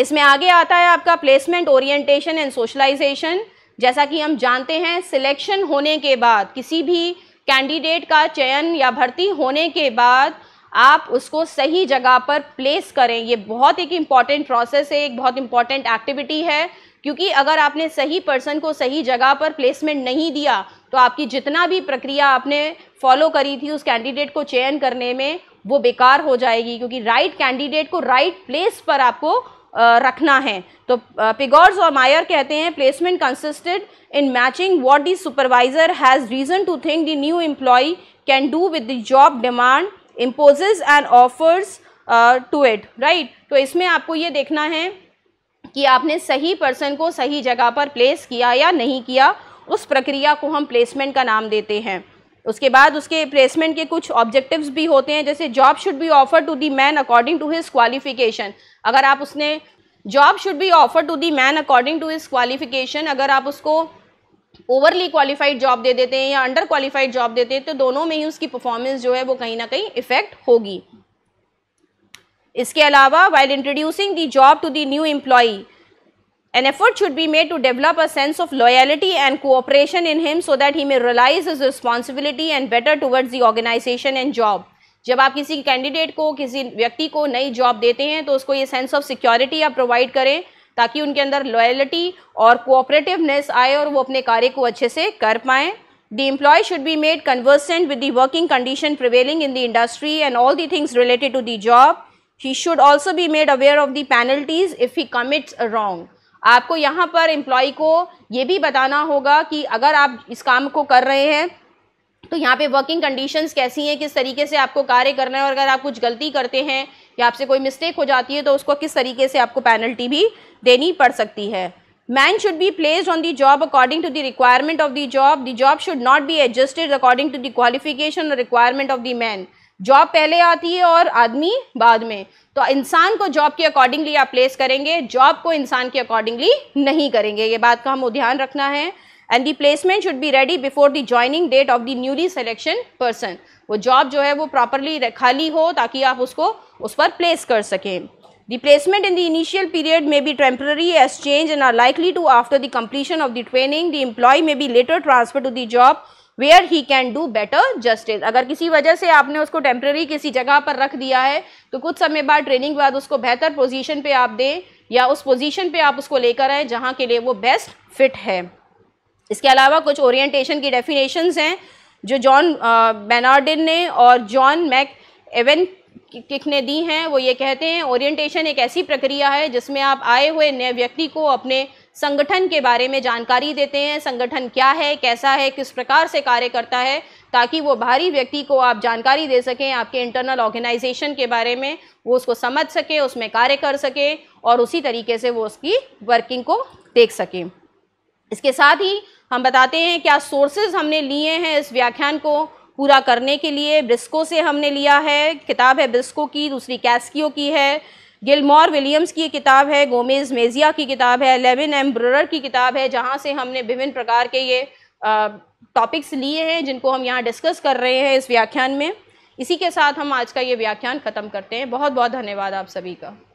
इसमें आगे आता है आपका प्लेसमेंट ओरिएंटेशन एंड सोशलाइजेशन जैसा कि हम जानते हैं सिलेक्शन होने के बाद किसी भी कैंडिडेट का चयन या भर्ती होने के बाद आप उसको सही जगह पर प्लेस करें ये बहुत एक इम्पॉर्टेंट प्रोसेस है एक बहुत इम्पॉर्टेंट एक्टिविटी है क्योंकि अगर आपने सही पर्सन को सही जगह पर प्लेसमेंट नहीं दिया तो आपकी जितना भी प्रक्रिया आपने फॉलो करी थी उस कैंडिडेट को चयन करने में वो बेकार हो जाएगी क्योंकि राइट कैंडिडेट को राइट प्लेस पर आपको रखना है तो पिगॉर्स और मायर कहते हैं placement consisted in matching what the supervisor has reason to think the new employee can do with the job demand imposes and offers to it right तो इसमें आपको ये देखना है कि आपने सही पर्सन को सही जगह पर प्लेस किया या नहीं किया उस प्रक्रिया को हम प्लेसमेंट का नाम देते हैं उसके बाद उसके प्लेसमेंट के कुछ ऑब्जेक्टिव्स भी होते हैं जैसे job should be offer to the man according to his qualification अगर आप उसने job should be offer to the man according to his qualification अगर आप उसको ओवरली क्वालिफाइड जॉब दे देते हैं या अंडर क्वालिफाइड जॉब देते हैं तो दोनों में ही उसकी परफॉर्मेंस जो है वो कहीं ना कहीं इफेक्ट होगी इसके अलावा while introducing the job to the new employee An effort should be made to develop a sense of loyalty and cooperation in him so that he may realize his responsibility and better towards the organization and job. जब आप किसी कैंडिडेट को किसी व्यक्ति को नई जॉब देते हैं तो उसको ये सेंस ऑफ सिक्योरिटी आप प्रोवाइड करें ताकि उनके अंदर लॉयलिटी और कोऑपरेटिवनेस आए और वो अपने कार्य को अच्छे से कर पाएँ The employee should be made conversant with the working condition prevailing in the industry and all the things related to the job. He should also be made aware of the penalties if he commits a wrong. आपको यहाँ पर एम्प्लॉय को ये भी बताना होगा कि अगर आप इस काम को कर रहे हैं तो यहाँ पे वर्किंग कंडीशंस कैसी हैं किस तरीके से आपको कार्य करना है और अगर आप कुछ गलती करते हैं या आपसे कोई मिस्टेक हो जाती है तो उसको किस तरीके से आपको पेनल्टी भी देनी पड़ सकती है man should be place on the job according to the requirement of the job the job should not be adjusted according to the qualification और requirement of the man job पहले आती है और आदमी बाद में तो इंसान को जॉब के अकॉर्डिंगली आप प्लेस करेंगे जॉब को इंसान के अकॉर्डिंगली नहीं करेंगे ये बात का हम ध्यान रखना है and the placement should be ready before the joining date of the newly selection person वो जॉब जो है वो प्रॉपरली खाली हो ताकि आप उसको उस पर प्लेस कर सकें the placement in the initial period में be temporary as change and are likely to after the completion of the training the employee may be later transfer to the job where he can do better justice अगर किसी वजह से आपने उसको टेम्प्रेरी किसी जगह पर रख दिया है तो कुछ समय बाद ट्रेनिंग के बाद उसको बेहतर पोजिशन पर आप दें या उस पोजिशन पर आप उसको लेकर आएँ जहाँ के लिए वो बेस्ट फिट है इसके अलावा कुछ ओरिएंटेशन की डेफिनेशन हैं जो जॉन बेनार्डिन ने और जॉन मैक एवन किक ने दी हैं वो ये कहते हैं ओरिएंटेशन एक ऐसी प्रक्रिया है जिसमें आप आए हुए नए व्यक्ति को अपने संगठन के बारे में जानकारी देते हैं संगठन क्या है कैसा है किस प्रकार से कार्य करता है ताकि वो बाहरी व्यक्ति को आप जानकारी दे सकें आपके इंटरनल ऑर्गेनाइजेशन के बारे में वो उसको समझ सके उसमें कार्य कर सके और उसी तरीके से वो उसकी वर्किंग को देख सकें इसके साथ ही हम बताते हैं क्या सोर्सेज हमने लिए हैं इस व्याख्यान को पूरा करने के लिए ब्रिस्को से हमने लिया है किताब है ब्रिस्को की दूसरी कैस्कियो की है गिलमोर विलियम्स की किताब है गोमेज मेजिया की किताब है लेविन एम ब्रुरर की किताब है जहाँ से हमने विभिन्न प्रकार के ये टॉपिक्स लिए हैं जिनको हम यहाँ डिस्कस कर रहे हैं इस व्याख्यान में इसी के साथ हम आज का ये व्याख्यान ख़त्म करते हैं बहुत बहुत धन्यवाद आप सभी का